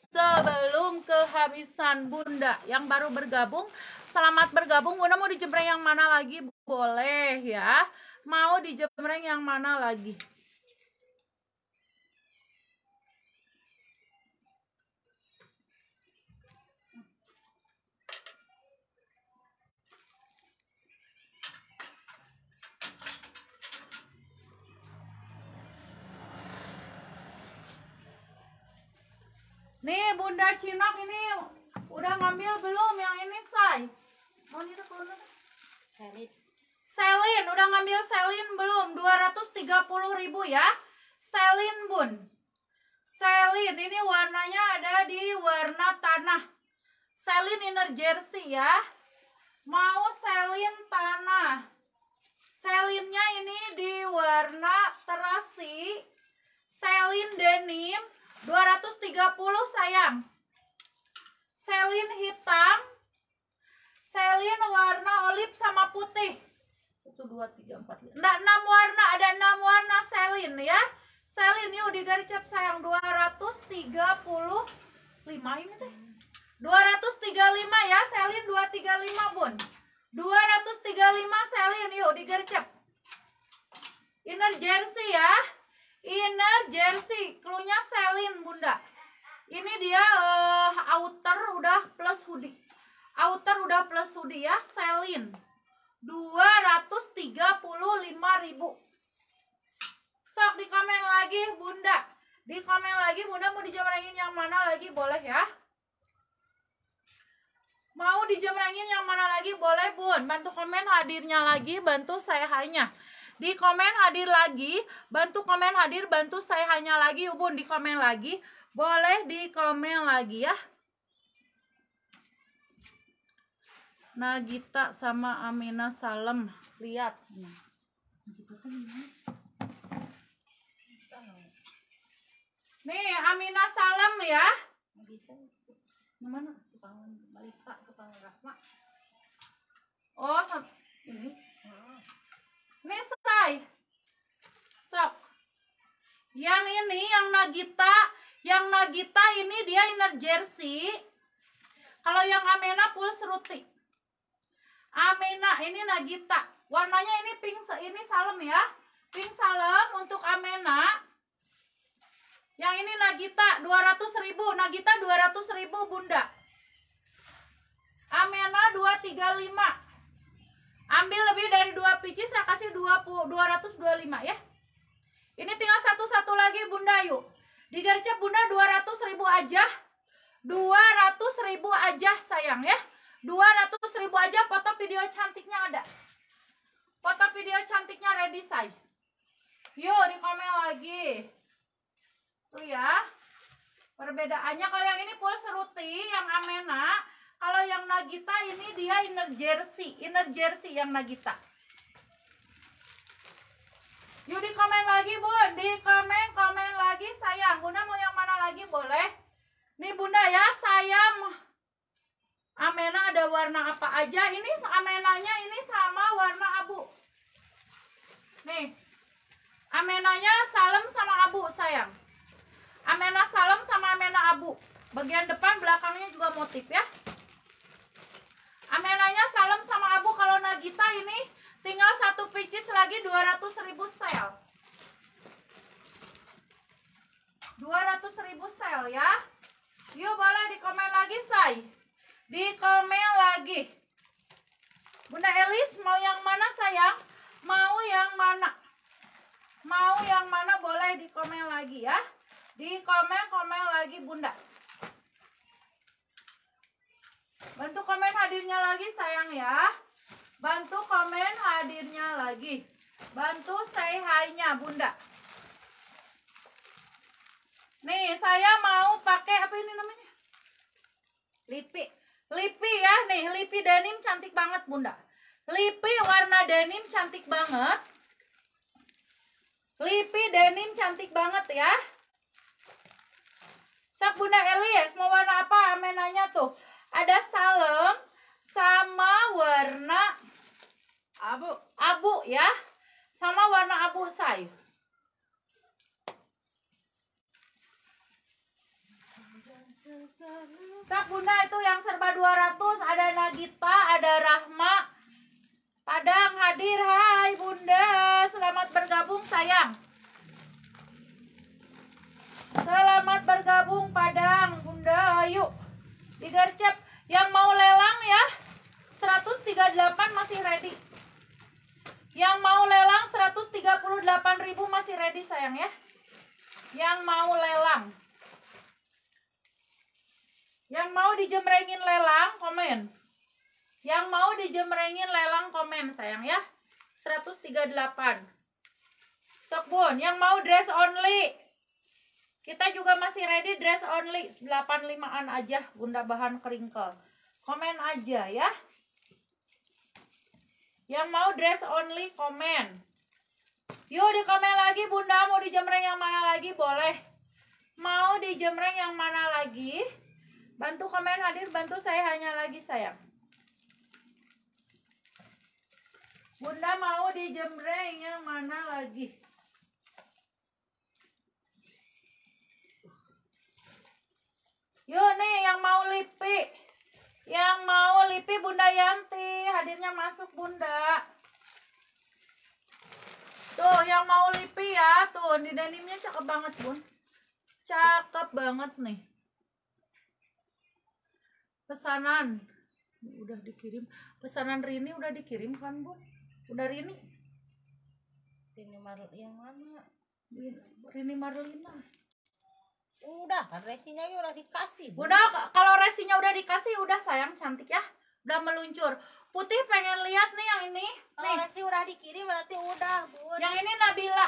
sebelum kehabisan Bunda yang baru bergabung. Selamat bergabung. Bunda mau dijembreng yang mana lagi? boleh ya. Mau dijembreng yang mana lagi? Nih Bunda Cinok ini udah ngambil belum yang ini say? Mau itu keluar? Selin, udah ngambil Selin belum? 230 ribu ya. Selin bun. Selin, ini warnanya ada di warna tanah. Selin inner jersey ya. Mau selin tanah. Selinnya ini di warna terasi. Selin denim. 230 sayang. Selin hitam. Selin warna olive sama putih satu dua tiga empat lima nah, enam warna ada enam warna selin ya selin yuk sayang dua ratus tiga puluh lima ini teh dua ratus tiga lima ya selin 235 bun lima selin yuk di inner jersey ya inner jersey klunya selin bunda ini dia uh, outer udah plus hoodie outer udah plus hoodie ya selin ribu Sok di komen lagi Bunda. Di komen lagi Bunda mau dijamrangin yang mana lagi boleh ya? Mau dijamrangin yang mana lagi boleh Bun. Bantu komen hadirnya lagi, bantu saya hanya. Di komen hadir lagi, bantu komen hadir, bantu saya hanya lagi Bun di komen lagi. Boleh di komen lagi ya. Nagita sama Amina Salem lihat nah. nih Amina Salem ya oh ini nih selesai sok yang ini yang Nagita yang Nagita ini dia inner jersey kalau yang Amena full seruti Amena ini Nagita. Warnanya ini pink ini salem ya. Pink salem untuk Amena. Yang ini Nagita 200.000, Nagita 200.000 Bunda. Amena 235. Ambil lebih dari 2 pici saya kasih 20 225 ya. Ini tinggal satu-satu lagi Bunda yuk. Di Bunda 200.000 aja. 200.000 aja sayang ya. 200 ribu aja foto video cantiknya ada foto video cantiknya ready say yuk di komen lagi tuh ya perbedaannya kalau yang ini full seruti yang amena kalau yang nagita ini dia inner jersey inner jersey yang nagita yuk di komen lagi bun di komen komen lagi sayang bunda mau yang mana lagi boleh nih bunda ya sayang amena ada warna apa aja ini amenanya ini sama warna abu nih amenanya salem sama abu sayang amena salem sama amena abu bagian depan belakangnya juga motif ya amenanya salem sama abu kalau nagita ini tinggal satu pieces lagi 200 ribu sel 200 ribu sel ya yuk boleh di komen lagi say di Komel lagi. Bunda Elis mau yang mana sayang? Mau yang mana? Mau yang mana boleh di komen lagi ya. Di komen-komen lagi Bunda. Bantu komen hadirnya lagi sayang ya. Bantu komen hadirnya lagi. Bantu say hi-nya Bunda. Nih, saya mau pakai apa ini namanya? Lipi. Lipi ya nih, lipi denim cantik banget bunda. Lipi warna denim cantik banget. Lipi denim cantik banget ya. Sak bunda Elias mau warna apa? Amin tuh. Ada salem sama warna abu abu ya. Sama warna abu saya Tak bunda itu yang serba 200 Ada Nagita, ada Rahma Padang hadir Hai bunda Selamat bergabung sayang Selamat bergabung Padang bunda Yuk digercep Yang mau lelang ya 138 masih ready Yang mau lelang 138 ribu masih ready sayang ya Yang mau lelang yang mau dijemrengin lelang, komen. Yang mau dijemrengin lelang, komen sayang ya. 138. Bon yang mau dress only. Kita juga masih ready dress only. 85-an aja, bunda bahan keringkel. Komen aja ya. Yang mau dress only, komen. Yuk di komen lagi, bunda mau dijemreng yang mana lagi? Boleh. Mau dijemreng yang mana lagi? Bantu komen hadir, bantu saya hanya lagi sayang. Bunda mau jembreng yang mana lagi? Yuk nih yang mau lipi. Yang mau lipi Bunda Yanti, hadirnya masuk Bunda. Tuh, yang mau lipi ya. Tuh, di denimnya cakep banget, Bun. Cakep banget nih pesanan udah dikirim pesanan Rini udah dikirim kan bu udah Rini Rini Marl yang mana iya, Rini Marlina udah kan resinya ya udah dikasih bu. udah kalau resinya udah dikasih udah sayang cantik ya udah meluncur putih pengen lihat nih yang ini kalau nih. resi udah dikirim berarti udah bu yang ini Nabila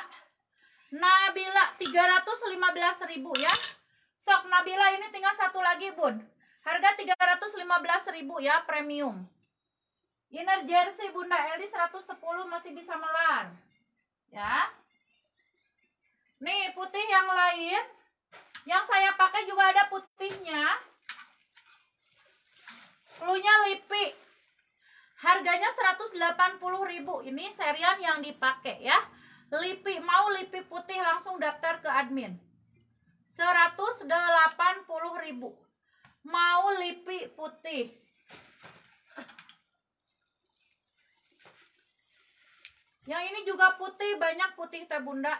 Nabila 315.000 ribu ya sok Nabila ini tinggal satu lagi bun Harga 315.000 ya premium. Inner jersey Bunda Eli 110 masih bisa melar Ya. Nih putih yang lain. Yang saya pakai juga ada putihnya. Klunya lipi. Harganya 180.000. Ini serian yang dipakai ya. Lipi mau lipi putih langsung daftar ke admin. 180.000 mau lipi putih yang ini juga putih banyak putih teh bunda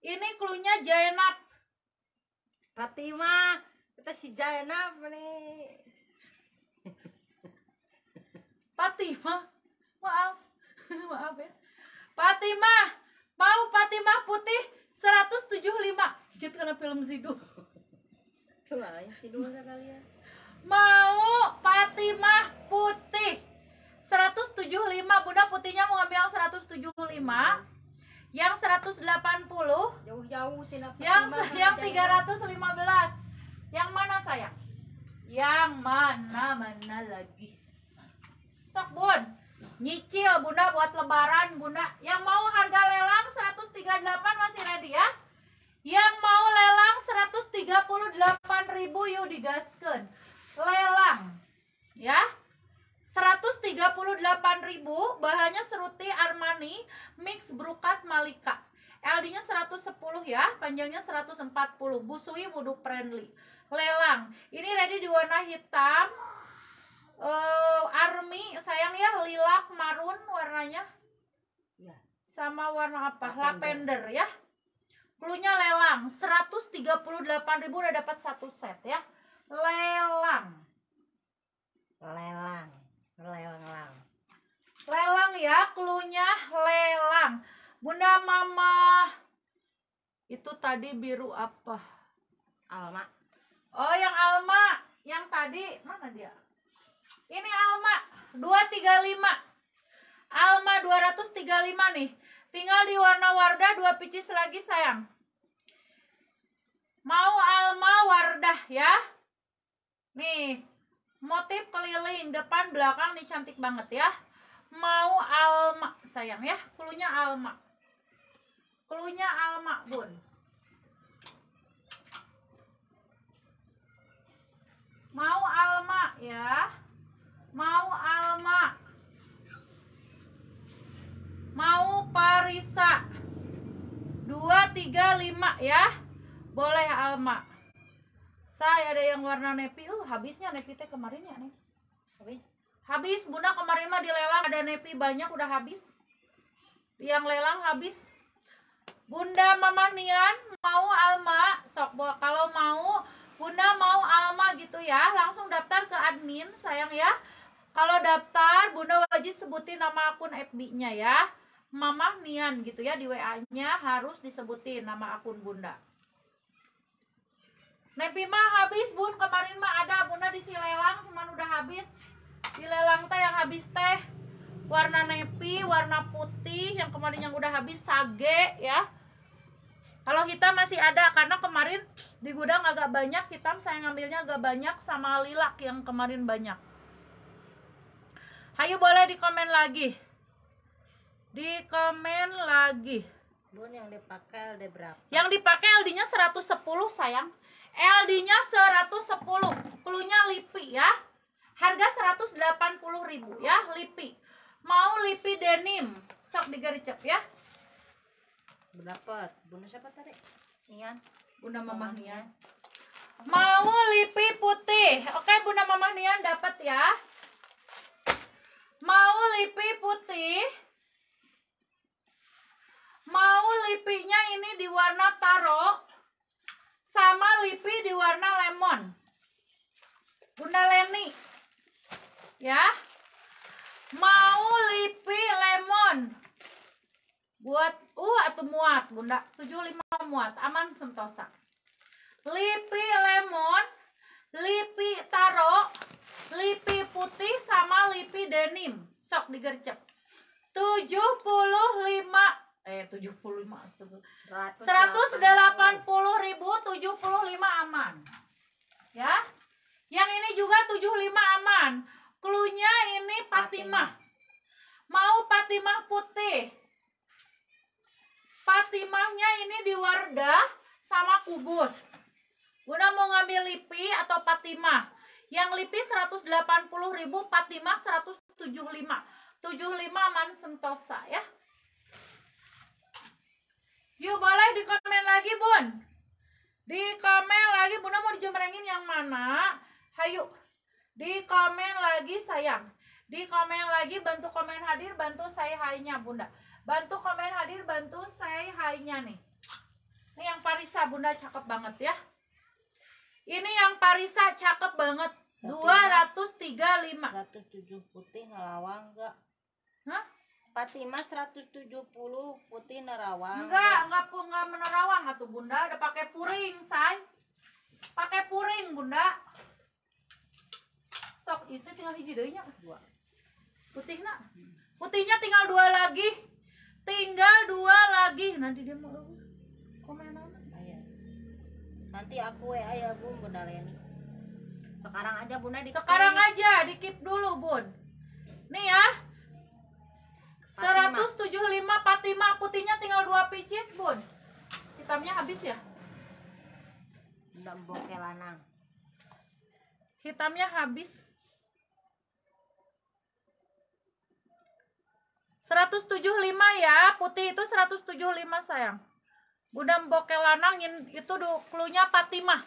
ini klunya Zainab Fatima kita si Zainab nih Fatima maaf [laughs] maaf ya Fatima mau Fatima putih 175 Kita gitu karena film Zidu dulu sekalian mau Fatimah putih 175 Bunda putihnya mau ambil yang 175 yang 180 jauh-jauh yang yang 315 yang mana sayang yang mana mana lagi sok bun nyicil bunda buat lebaran bunda yang mau harga lelang 138 masih ready ya yang mau lelang 138.000 yuk digaskan. Lelang. Ya. 138.000 bahannya seruti Armani mix brokat Malika. LD-nya 110 ya, panjangnya 140. Busui wudhu friendly. Lelang. Ini ready di warna hitam. Uh, army sayang ya lilac marun warnanya. Ya. Sama warna apa? Lavender, Lavender ya. Klunya lelang, ribu udah dapat satu set ya. Lelang. Lelang. Lelang. Lelang, lelang ya, klunya lelang. Bunda Mama itu tadi biru apa? Alma. Oh, yang Alma, yang tadi mana dia? Ini Alma 235. Alma 235 nih. Tinggal di warna Wardah dua picis lagi sayang. Mau Alma Wardah ya. Nih, motif keliling depan belakang nih cantik banget ya. Mau Alma sayang ya, kulunya Alma. Kulunya Alma, Bun. Mau Alma ya. Mau Alma mau parisa 2, 3, 5 ya boleh Alma saya ada yang warna nepi uh habisnya nepi teh kemarin ya nih habis habis bunda kemarin mah dilelang ada nepi banyak udah habis yang lelang habis bunda mama nian mau Alma sok kalau mau bunda mau Alma gitu ya langsung daftar ke admin sayang ya kalau daftar bunda wajib sebutin nama akun FB nya ya Mama Nian gitu ya di WA-nya harus disebutin nama akun Bunda. Nepi mah habis bun kemarin mah ada bunda di Silelang cuman udah habis Silelang teh yang habis teh warna nepi warna putih yang kemarin yang udah habis sage ya kalau hitam masih ada karena kemarin di gudang agak banyak hitam saya ngambilnya agak banyak sama lilak yang kemarin banyak Hayu boleh di komen lagi di komen lagi bun yang dipakai LD berapa yang dipakai LD nya 110 sayang LD nya 110 klunya lipi ya harga 180 ribu ya lipi mau lipi denim sok digericep ya dapat bunda siapa tadi Nian bunda mamah Nian mau lipi putih oke bunda mamah Nian dapat ya mau lipi putih mau lipinya ini di warna taro sama lipi di warna lemon Bunda Leni ya mau lipi lemon buat uh atau muat Bunda 75 muat aman sentosa Lipi lemon lipi taro lipi putih sama lipi denim sok digercep 75 eh 75 100 180 ribu 75 aman ya yang ini juga 75 aman klunya ini Fatimah mau Fatimah putih Fatimahnya ini di Wardah sama Kubus Bunda mau ngambil Lipi atau Fatimah yang Lipi 180 ribu Fatimah 175 75 aman Sentosa ya Yuk boleh di komen lagi bun. Di komen lagi bunda mau dijemrengin yang mana? Hayu. Di komen lagi sayang. Di komen lagi bantu komen hadir bantu saya hainya bunda. Bantu komen hadir bantu saya hainya nih. Ini yang Parisa bunda cakep banget ya. Ini yang Parisa cakep banget. 235. 107 putih ngelawang enggak? Hah? Fatima 170 putih nerawang. Enggak, enggak pun enggak menerawang atau Bunda, udah pakai puring, say. Pakai puring, Bunda. Sok itu tinggal hiji deui nya dua. Putihna. Putihnya tinggal dua lagi. Tinggal dua lagi. Nanti dia mau eh, komen mana? Iya. Nanti aku WA ya, Bun, Bunda Leni. Sekarang aja Bunda di Sekarang aja, dikip dulu, Bun. Nih ya. 175 Fatima putihnya tinggal 2 pcs bun hitamnya habis ya Dembok kelanang hitamnya habis 175 ya putih itu 175 sayang Gudang Bokelanang itu klunya Fatimah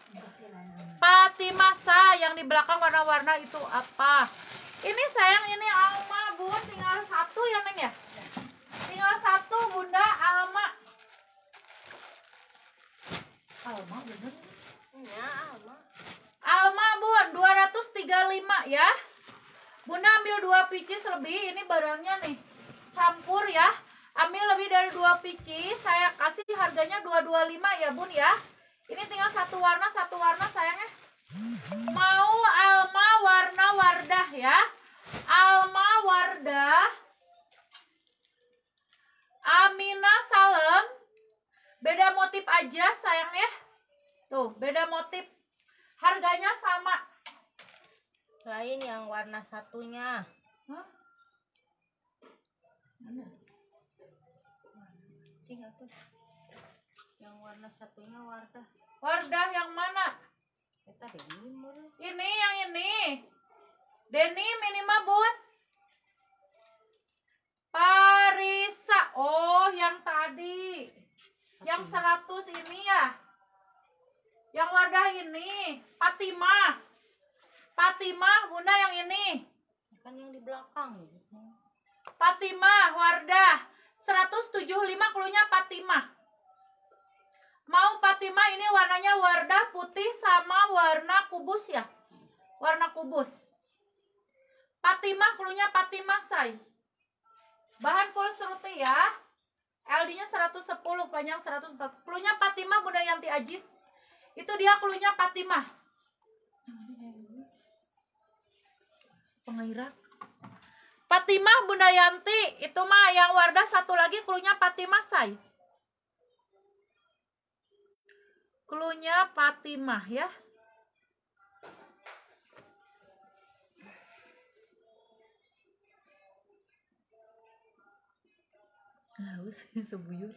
Fatimah sayang di belakang warna-warna itu apa ini sayang ini Alma Bu, tinggal satu ya neng ya tinggal satu bunda Alma Alma bener ya Alma Alma bun 235 ya bunda ambil dua picis lebih ini barangnya nih campur ya ambil lebih dari dua picis saya kasih harganya 225 ya bun ya ini tinggal satu warna satu warna sayangnya mau Alma warna wardah ya. Alma Wardah. Amina salam Beda motif aja sayang ya. Tuh, beda motif. Harganya sama. Lain nah, yang warna satunya. Mana? Tinggal tuh. Yang warna satunya Wardah. Wardah yang mana? Ini yang ini. Denny minimal mah bun. Parisa. Oh, yang tadi. Yang 100 ini ya. Yang wadah ini. Fatimah. Fatimah, Bunda yang ini. Kan yang di belakang. Fatimah, Wardah. 175 klunya Fatimah. Mau Fatima ini warnanya warna putih sama warna kubus ya. Warna kubus. Fatima kulunya Fatima say. Bahan full seruti ya. LD-nya 110, panjang 140. Klunya Fatima Bunda Yanti Ajis. Itu dia kulunya Fatima. Pengairan. Fatimah Bunda Yanti itu mah yang wardah satu lagi kulunya Fatimah say. Klunya Fatimah ya. Haus sebuyur.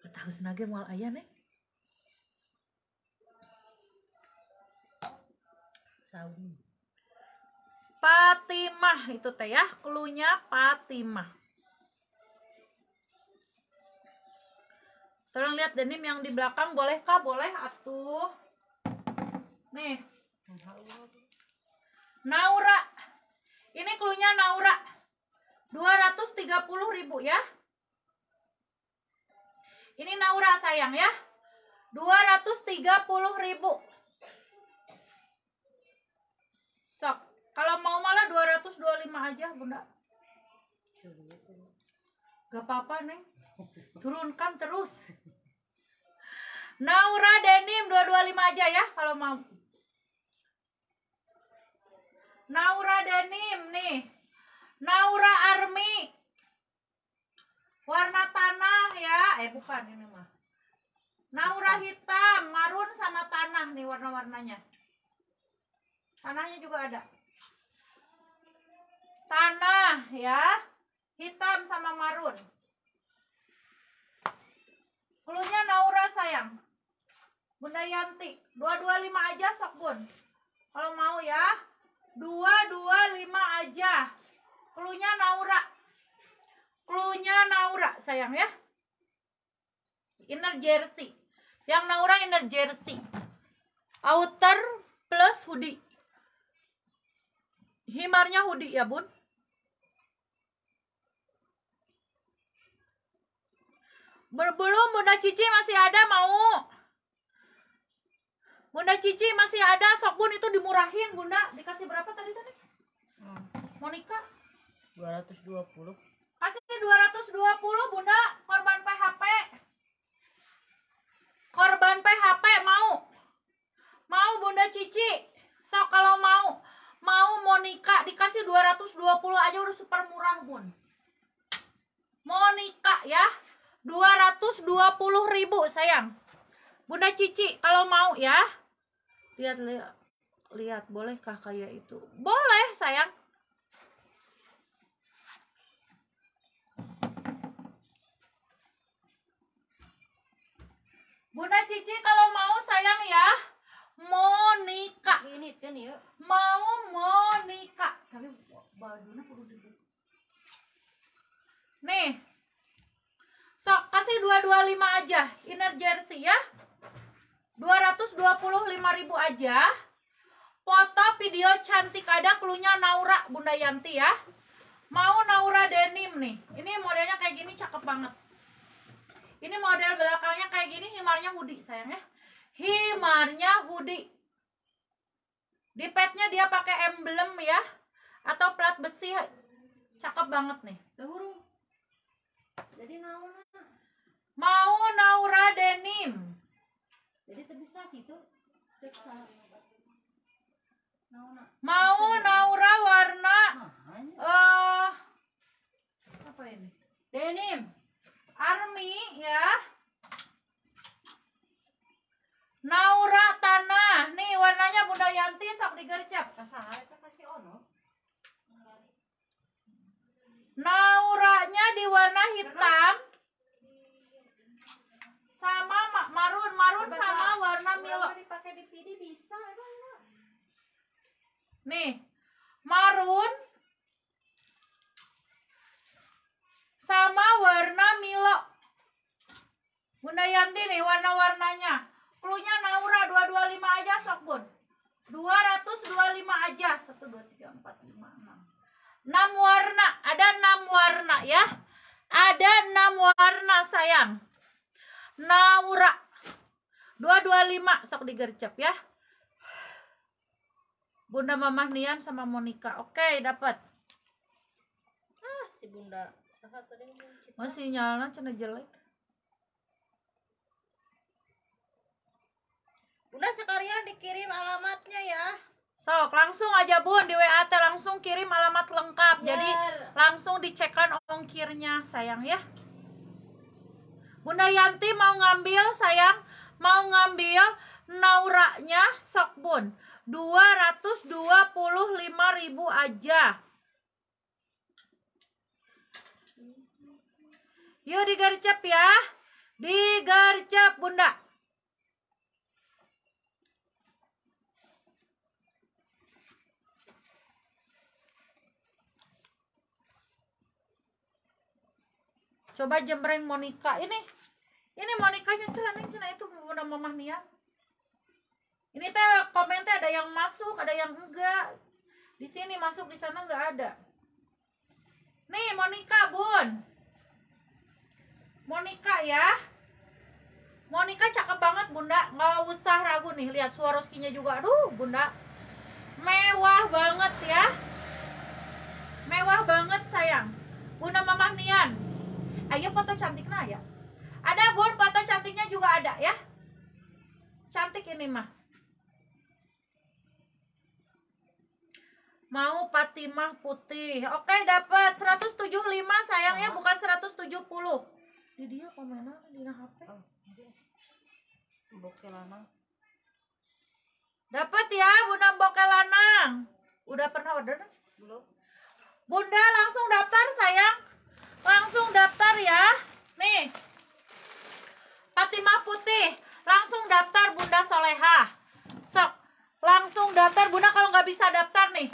Tahu senage mau ayah nih. Saung. Fatimah itu teh ya, klunya Fatimah. Tolong lihat denim yang di belakang boleh kah? Boleh atuh. Nih. Naura. Ini klunya Naura. 230.000 ya. Ini Naura sayang ya. 230.000. Sok. Kalau mau malah 225 aja, Bunda. Gak apa-apa neng Turunkan terus Naura denim 225 aja ya kalau mau Naura denim nih Naura army Warna tanah ya Eh bukan ini mah Naura hitam Marun sama tanah nih warna-warnanya Tanahnya juga ada Tanah ya Hitam sama marun. Hulunya Naura sayang. Bunda Yanti. 225 aja sok bun. Kalau mau ya. 225 aja. Hulunya Naura. Hulunya Naura sayang ya. Inner jersey. Yang Naura inner jersey. Outer plus hoodie. Himarnya hoodie ya bun. Belum, Bunda Cici masih ada mau. Bunda Cici masih ada sok bun itu dimurahin, Bunda. Dikasih berapa tadi tadi? Monika? Hmm. 220. Kasih 220, Bunda. Korban PHP. Korban PHP mau. Mau Bunda Cici. Sok kalau mau. Mau Monika dikasih 220 aja udah super murah, Bun. Monika ya. 220 ribu sayang Bunda Cici kalau mau ya lihat lihat lihat bolehkah kayak itu boleh sayang Bunda Cici kalau mau sayang ya Monika ini kan ya mau Monika tapi badannya perlu dibuka nih so kasih 225 aja. Inner jersey ya. 225 ribu aja. Foto video cantik ada klunya Naura Bunda Yanti ya. Mau Naura denim nih. Ini modelnya kayak gini cakep banget. Ini model belakangnya kayak gini, himarnya hoodie sayangnya Himarnya hoodie. Di petnya dia pakai emblem ya atau plat besi. Cakep banget nih. Jadi Naura mau naura denim jadi terbisa gitu mau naura warna eh uh, apa ini denim army ya naura tanah nih warnanya bunda yanti sok digercep nauranya di warna hitam sama marun marun Bapak, sama warna milo dipakai di pidi bisa nih marun sama warna milo bunda yanti nih warna warnanya klunya naura dua dua lima aja sok bun dua ratus dua lima aja satu dua tiga empat lima enam enam warna ada enam warna ya ada enam warna sayang Naura. 225 sok digercep ya. Bunda Mamah Nian sama Monica. Oke, dapat. Ah, si Bunda. Masih nyala cina jelek. Bunda sekalian dikirim alamatnya ya. Sok, langsung aja Bun di WAT langsung kirim alamat lengkap. Biar. Jadi langsung dicekkan ongkirnya, sayang ya. Bunda Yanti mau ngambil sayang mau ngambil nauraknya Sokbun 225 ribu aja yuk digercep ya digercep bunda coba jembreng Monica ini ini Monikanya aneh cina itu bunda mamah Nia ini teh komentar ada yang masuk ada yang enggak di sini masuk di sana enggak ada nih Monica bun Monica ya Monica cakep banget bunda nggak usah ragu nih lihat suara skinnya juga aduh bunda mewah banget ya mewah banget sayang bunda mamah Nian ayo foto cantiknya ya ada bun foto cantiknya juga ada ya cantik ini mah mau Fatimah putih oke dapat 175 sayangnya ya bukan 170 di dia komennya di HP oh. Bokelanang dapat ya Bunda Bokelanang udah pernah order belum Bunda langsung daftar sayang langsung daftar ya nih Fatimah Putih langsung daftar Bunda Soleha. sok langsung daftar Bunda kalau nggak bisa daftar nih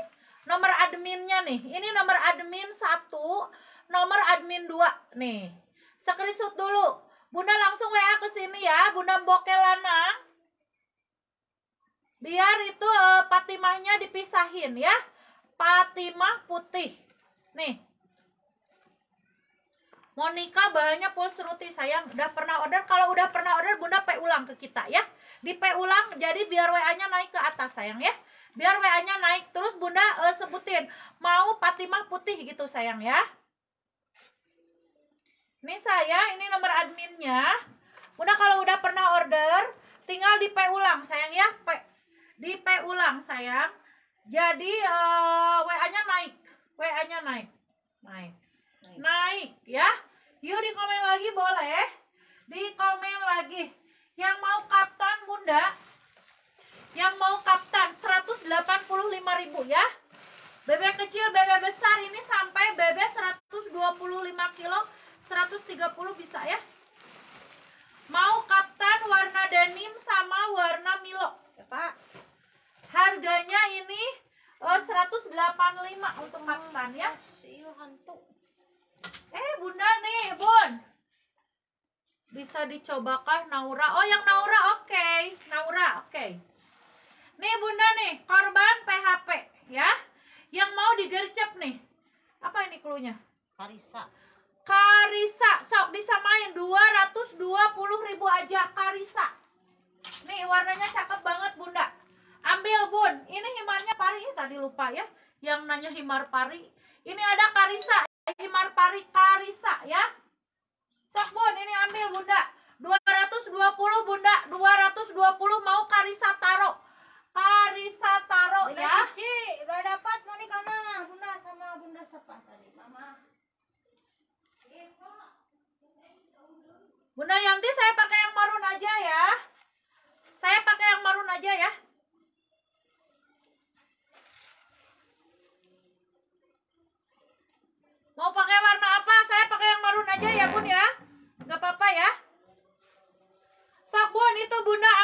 nomor adminnya nih ini nomor admin satu, nomor admin dua nih screenshot dulu Bunda langsung WA ke sini ya Bunda Bokelana biar itu uh, dipisahin ya Fatimah Putih nih Monica bahannya roti sayang udah pernah order kalau udah pernah order bunda p ulang ke kita ya di p ulang jadi biar wa nya naik ke atas sayang ya biar wa nya naik terus bunda uh, sebutin mau patimah putih gitu sayang ya ini saya ini nomor adminnya bunda kalau udah pernah order tinggal di p ulang sayang ya di p ulang sayang jadi uh, eh, wa nya naik wa nya naik naik naik, naik ya Yuk di komen lagi boleh. Di komen lagi. Yang mau kapten bunda. Yang mau kapten 185 ribu ya. Bebek kecil, bebek besar ini sampai bebek 125 kilo, 130 bisa ya. Mau kapten warna denim sama warna milo, ya Pak. Harganya ini oh, eh, 185 untuk kapten ya. hantu. Eh, Bunda nih, Bun. Bisa dicobakah Naura? Oh, yang Naura oke. Okay. Naura oke. Okay. Nih, Bunda nih, korban PHP ya. Yang mau digercep nih. Apa ini klunya? Karisa. Karisa, sok disamain 220 ribu aja Karisa. Nih warnanya cakep banget bunda. Ambil bun, ini himarnya pari tadi lupa ya. Yang nanya himar pari. Ini ada Karisa Himar Pari Karisa ya. bun, ini ambil Bunda. 220 Bunda, 220 mau Karisa taro. Karisa taro Bunda ya. Cici, udah dapat mau nih karena Bunda sama Bunda siapa tadi? Iya, Mama. Bunda Yanti saya pakai yang marun aja ya. Saya pakai yang marun aja ya. না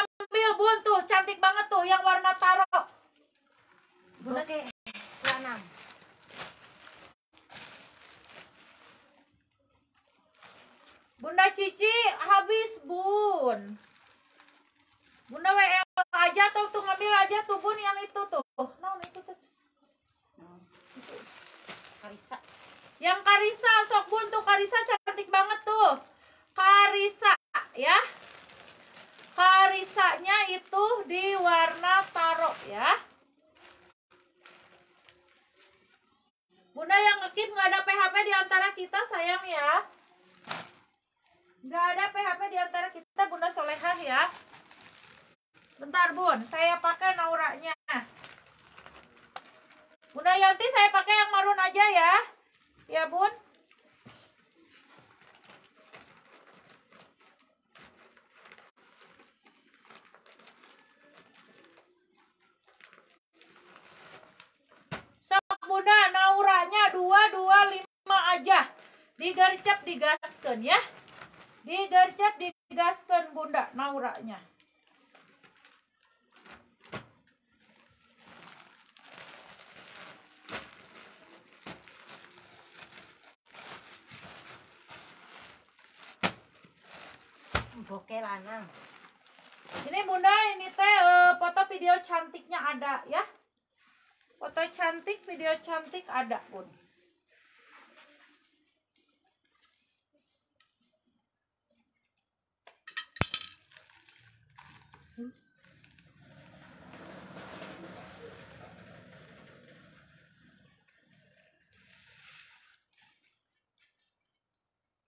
cantik ada pun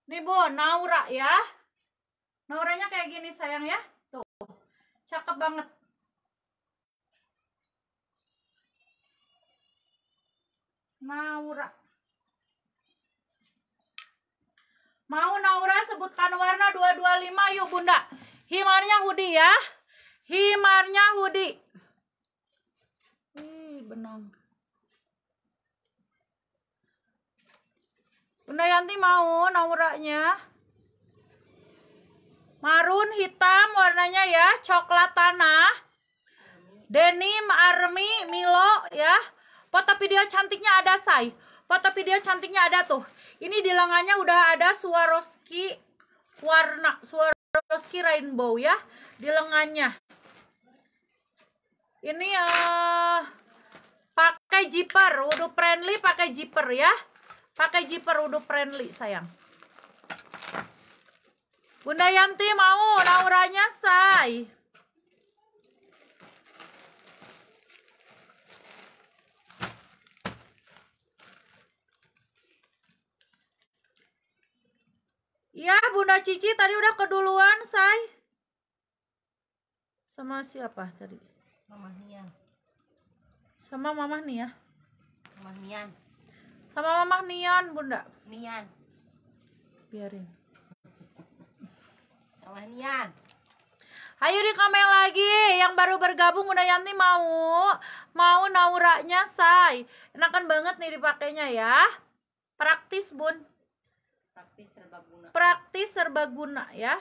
Nih Bu, naura ya. Nauranya kayak gini sayang ya. Tuh. Cakep banget. naon auranya marun hitam warnanya ya coklat tanah denim army milo ya foto video cantiknya ada say foto video cantiknya ada tuh ini di lengannya udah ada Swarovski warna Swarovski rainbow ya di lengannya ini uh, pakai zipper udah friendly pakai zipper ya Pakai zipper udah friendly sayang. Bunda Yanti mau Nauranya say. Iya, Bunda Cici tadi udah keduluan, say. Sama siapa tadi? Mama Nian. Sama Mama Nia. Mama Nian. Sama mama Nian, Bunda. Nian. Biarin. Sama Nian. Ayo di komen lagi yang baru bergabung Bunda Yanti mau mau nauranya say. Enakan banget nih dipakainya ya. Praktis, Bun. Praktis serbaguna. Praktis serbaguna ya.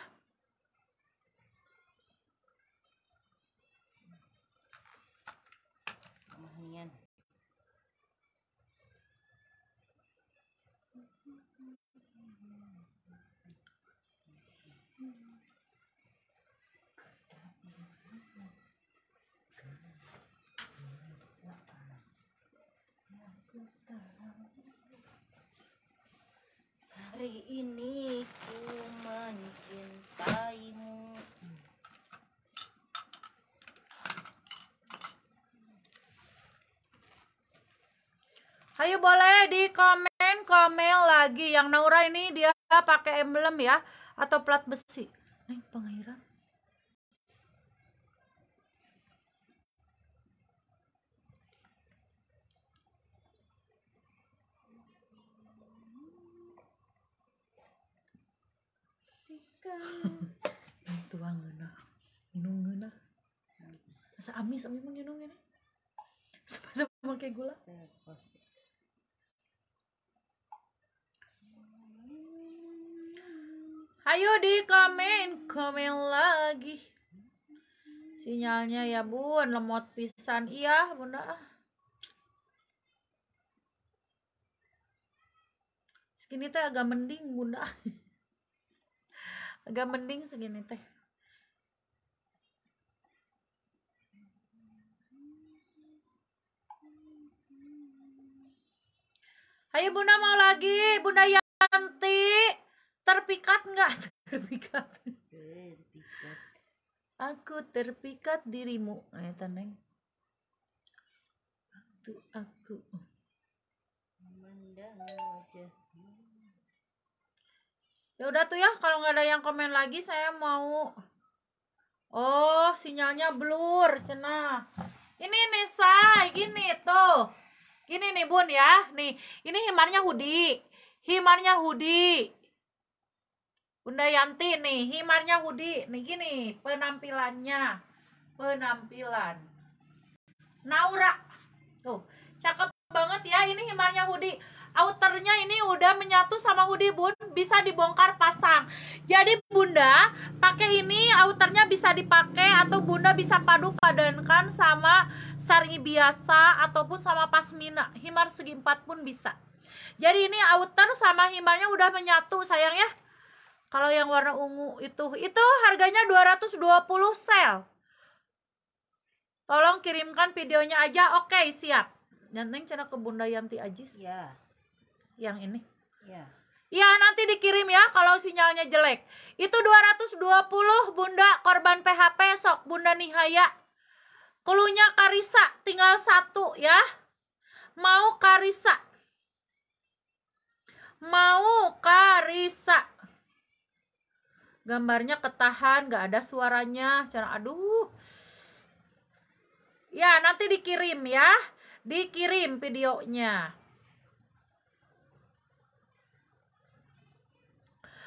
kini ku mencintaimu Ayo boleh di komen komen lagi yang Naura ini dia pakai emblem ya atau plat besi. Neng pengairan. ka. Tuwangan na. Inungan na. Masa amis, amis mong ini, eh. Sama-sama kayak gula. Ayo di komen, komen lagi. Sinyalnya ya bun, lemot pisan. Iya bunda. Segini teh agak mending bunda. [laughs] agak mending segini teh Ayo bunda mau lagi bunda Yanti terpikat nggak [laughs] terpikat aku terpikat dirimu ayo teneng waktu aku memandang wajah ya udah tuh ya kalau nggak ada yang komen lagi saya mau oh sinyalnya blur cenah ini nih say gini tuh gini nih bun ya nih ini himarnya hoodie himarnya hoodie Bunda Yanti nih himarnya hoodie nih gini penampilannya penampilan Naura tuh cakep banget ya ini himarnya hoodie outernya ini udah menyatu sama hoodie bun bisa dibongkar pasang jadi bunda pakai ini outernya bisa dipakai atau bunda bisa padu padankan sama sari biasa ataupun sama pasmina himar segi empat pun bisa jadi ini outer sama himarnya udah menyatu sayang ya kalau yang warna ungu itu itu harganya 220 sel tolong kirimkan videonya aja oke siap nyanteng channel ke Bunda Yanti Ajis ya yang ini ya ya nanti dikirim ya kalau sinyalnya jelek itu 220 bunda korban PHP sok bunda Nihaya Kelunya Karisa tinggal satu ya mau Karisa mau Karisa gambarnya ketahan gak ada suaranya cara aduh ya nanti dikirim ya dikirim videonya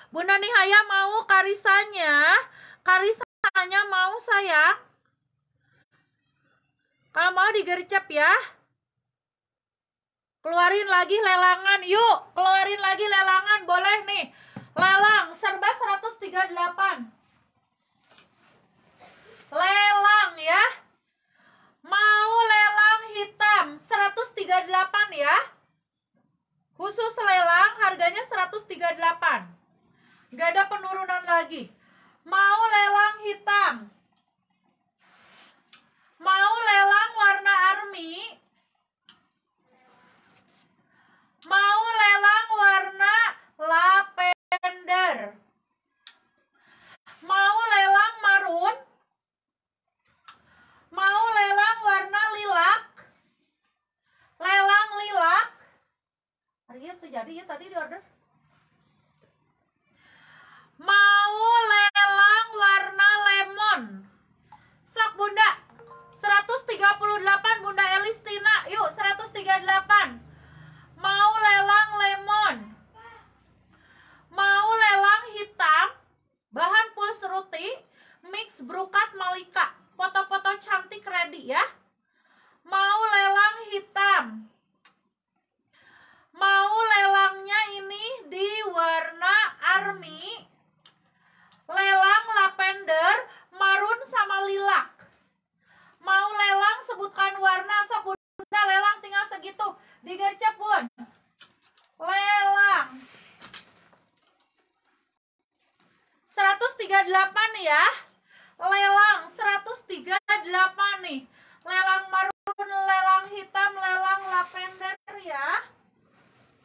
Bunda Nihaya mau karisanya. Karisanya mau sayang. Kalau mau digercep ya. Keluarin lagi lelangan. Yuk, keluarin lagi lelangan. Boleh nih. Lelang serba 138. Lelang ya. Mau lelang hitam 138 ya. Khusus lelang harganya 138. Nggak ada penurunan lagi. Mau lelang hitam. Mau lelang warna army. Mau lelang warna lavender. Mau lelang marun. Mau lelang warna lilak. Lelang lilak. Hari itu jadi ya tadi di order mau lelang warna lemon. Sok Bunda, 138 Bunda Elistina, yuk 138. Mau lelang lemon. Mau lelang hitam, bahan full seruti, mix brokat malika. Foto-foto cantik ready ya. Mau lelang hitam. Mau lelangnya ini di warna army Lelang lavender, marun sama lilak. Mau lelang sebutkan warna sok bunda lelang tinggal segitu. Digercep bun. Lelang. 138 ya. Lelang 138 nih. Lelang marun, lelang hitam, lelang lavender ya.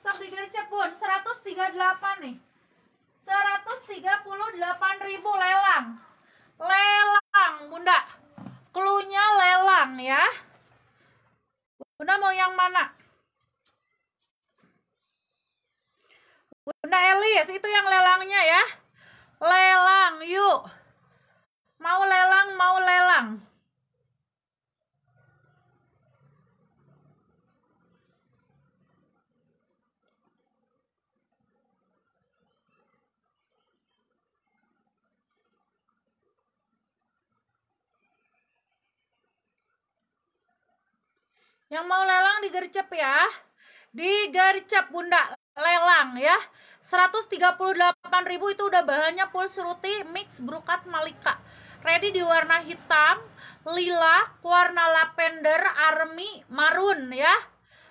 Sok digercep bun 138 nih. 138.000 lelang. Lelang, Bunda. Klunya lelang ya. Bunda mau yang mana? Bunda Elis, itu yang lelangnya ya. Lelang, yuk. Mau lelang, mau lelang. Yang mau lelang digercep ya. Digercep Bunda, lelang ya. 138.000 itu udah bahannya full seruti mix brokat malika. Ready di warna hitam, lila, warna lavender, army, marun ya.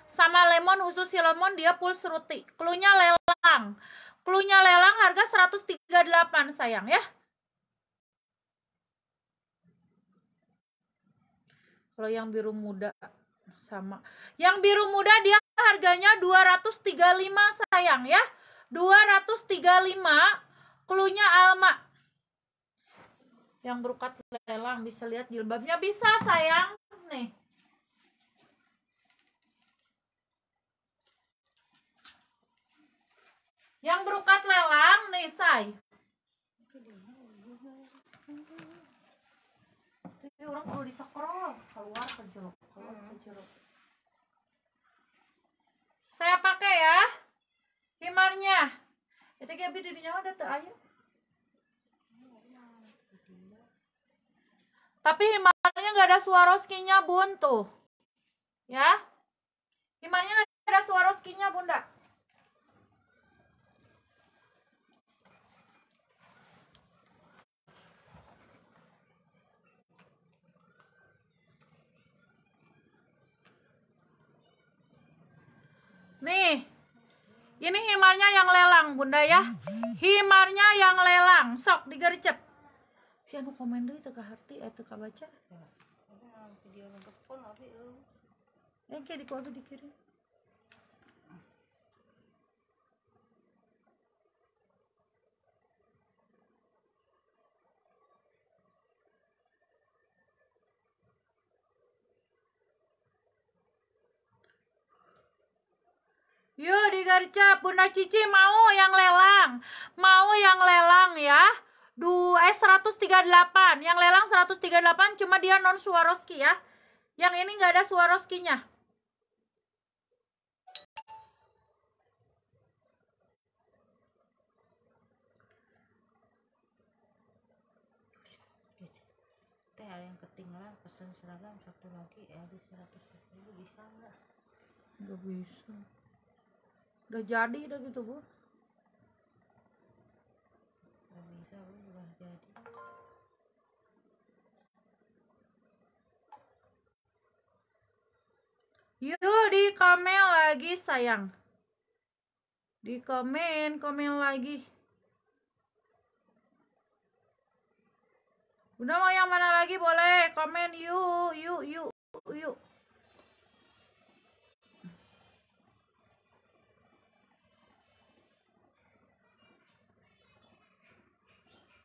Sama lemon khusus lemon dia full seruti. Klunya lelang. Klunya lelang harga 138 sayang ya. Kalau yang biru muda sama. Yang biru muda dia harganya 235 sayang ya. 235 klunya Alma. Yang berukat lelang bisa lihat jilbabnya bisa sayang nih. Yang berukat lelang nih say. Ini orang perlu disekrol keluar ke jeruk, keluar ke jeruk saya pakai ya himarnya itu kayak bidu nyawa ada tuh ayo tapi himarnya nggak ada suaroskinya, nya bun tuh ya himarnya nggak ada suaroskinya, bunda Nih. Ini himarnya yang lelang, Bunda ya. Himarnya yang lelang. Sok digercep. Si anu komen deui teu kaharti atuh eh, kabaca. Video lengkap ya? pun di dikirim. Yuk di Bunda Cici mau yang lelang. Mau yang lelang ya. Du eh 138. Yang lelang 138 cuma dia non Swarovski ya. Yang ini nggak ada Swarovskinya. Teh ada yang ketinggalan pesan seragam satu lagi Eli eh, 110 bisa nggak? Nggak bisa udah jadi udah gitu bu nggak bisa bu udah jadi yuk di komen lagi sayang di komen komen lagi Bunda mau yang mana lagi boleh komen yuk yuk yuk yuk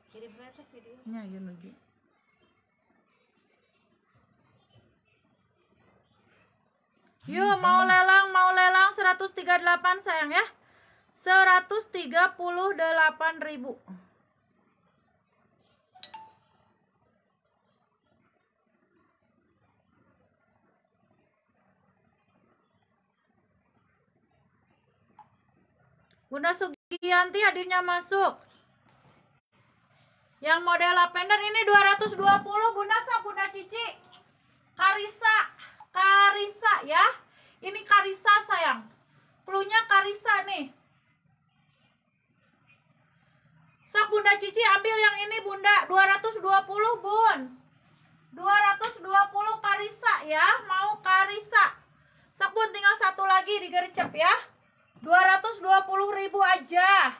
Nya yun lagi. Yuk mau lelang, mau lelang 138 sayang ya. 138 ribu Bunda Sugianti hadirnya masuk. Yang model lavender ini 220 Bunda Sa, Bunda Cici. Karisa, Karisa ya. Ini Karisa sayang. Klunya Karisa nih. Sok Bunda Cici ambil yang ini Bunda 220 Bun. 220 Karisa ya, mau Karisa. Sok Bun tinggal satu lagi digercep ya. 220 ribu aja.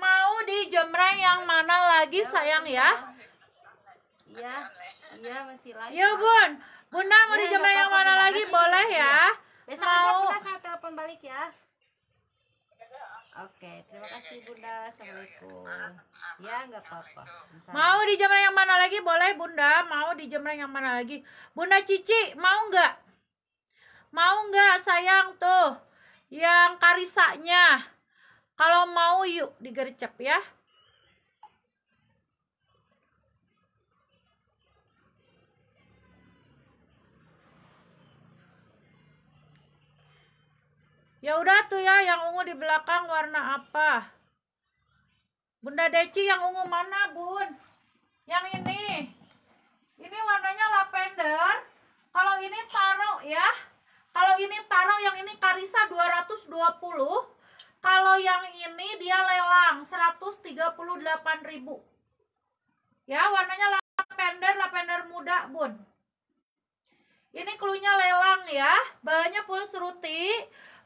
mau di jemreng yang mana lagi ya, sayang ya? Iya, iya masih lagi. Ya bun, bunda mau ya, di jemreng yang mana lagi boleh ya? Iya. Besok mau... bunda saya telepon balik ya. Oke, terima kasih Bunda. Assalamualaikum. Ya, nggak apa-apa. Mau di jemreng yang mana lagi? Boleh Bunda. Mau di jemreng yang mana lagi? Bunda Cici, mau nggak? Mau nggak sayang tuh? Yang karisanya. Kalau mau yuk digercep ya. Ya udah tuh ya yang ungu di belakang warna apa? Bunda Deci yang ungu mana, Bun? Yang ini. Ini warnanya lavender. Kalau ini taro ya. Kalau ini taro yang ini karisa 220. Kalau yang ini dia lelang 138.000. Ya, warnanya lavender, lavender muda, Bun. Ini klunya lelang ya. Bahannya full seruti, uh,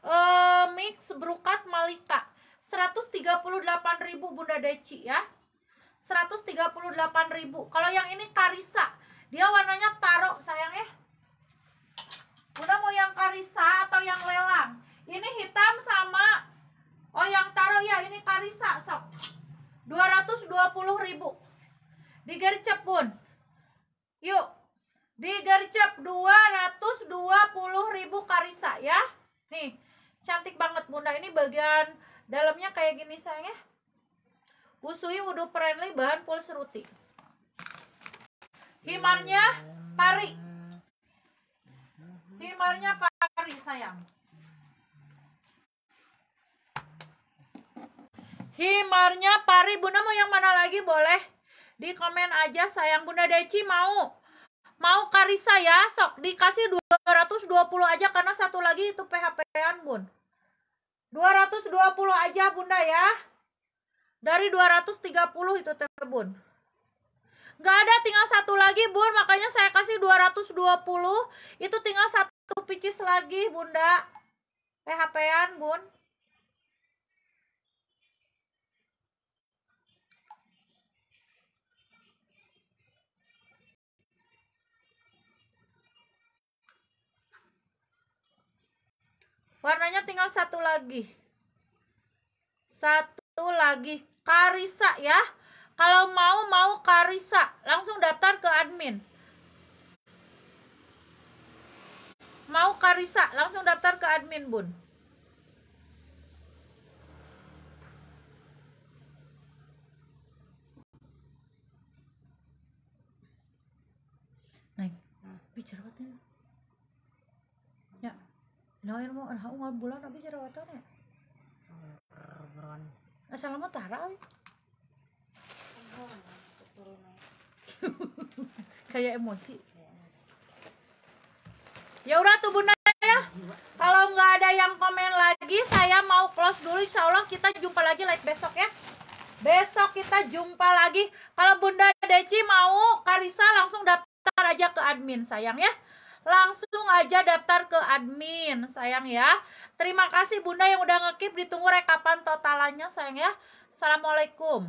eh, mix brokat malika. 138.000 Bunda Deci ya. 138.000. Kalau yang ini Karisa, dia warnanya taro sayang ya. Bunda mau yang Karisa atau yang lelang? Ini hitam sama Oh yang taruh ya ini Karisa sok. 220.000. Digercep pun, Yuk. Digercep 220.000 Karisa ya. Nih. Cantik banget bunda. Ini bagian dalamnya kayak gini sayang ya. Usui wudhu friendly bahan seruti. Himarnya pari. Himarnya pari sayang. Himarnya pari Bunda mau yang mana lagi boleh di komen aja sayang Bunda Deci mau mau Karisa ya sok dikasih 220 aja karena satu lagi itu PHP-an Bun 220 aja Bunda ya dari 230 itu terbun Gak ada tinggal satu lagi Bun makanya saya kasih 220 itu tinggal satu picis lagi Bunda PHP-an Bun warnanya tinggal satu lagi satu lagi karisa ya kalau mau mau karisa langsung daftar ke admin mau karisa langsung daftar ke admin bun nah mau nah nggak bulan tapi cara ya bulan asal mau tara kayak emosi ya udah tuh bunda ya kalau nggak ada yang komen lagi saya mau close dulu insya Allah kita jumpa lagi live besok ya besok kita jumpa lagi kalau bunda Deci mau Karisa langsung daftar aja ke admin sayang ya langsung aja daftar ke admin sayang ya terima kasih bunda yang udah ngekip ditunggu rekapan totalannya sayang ya assalamualaikum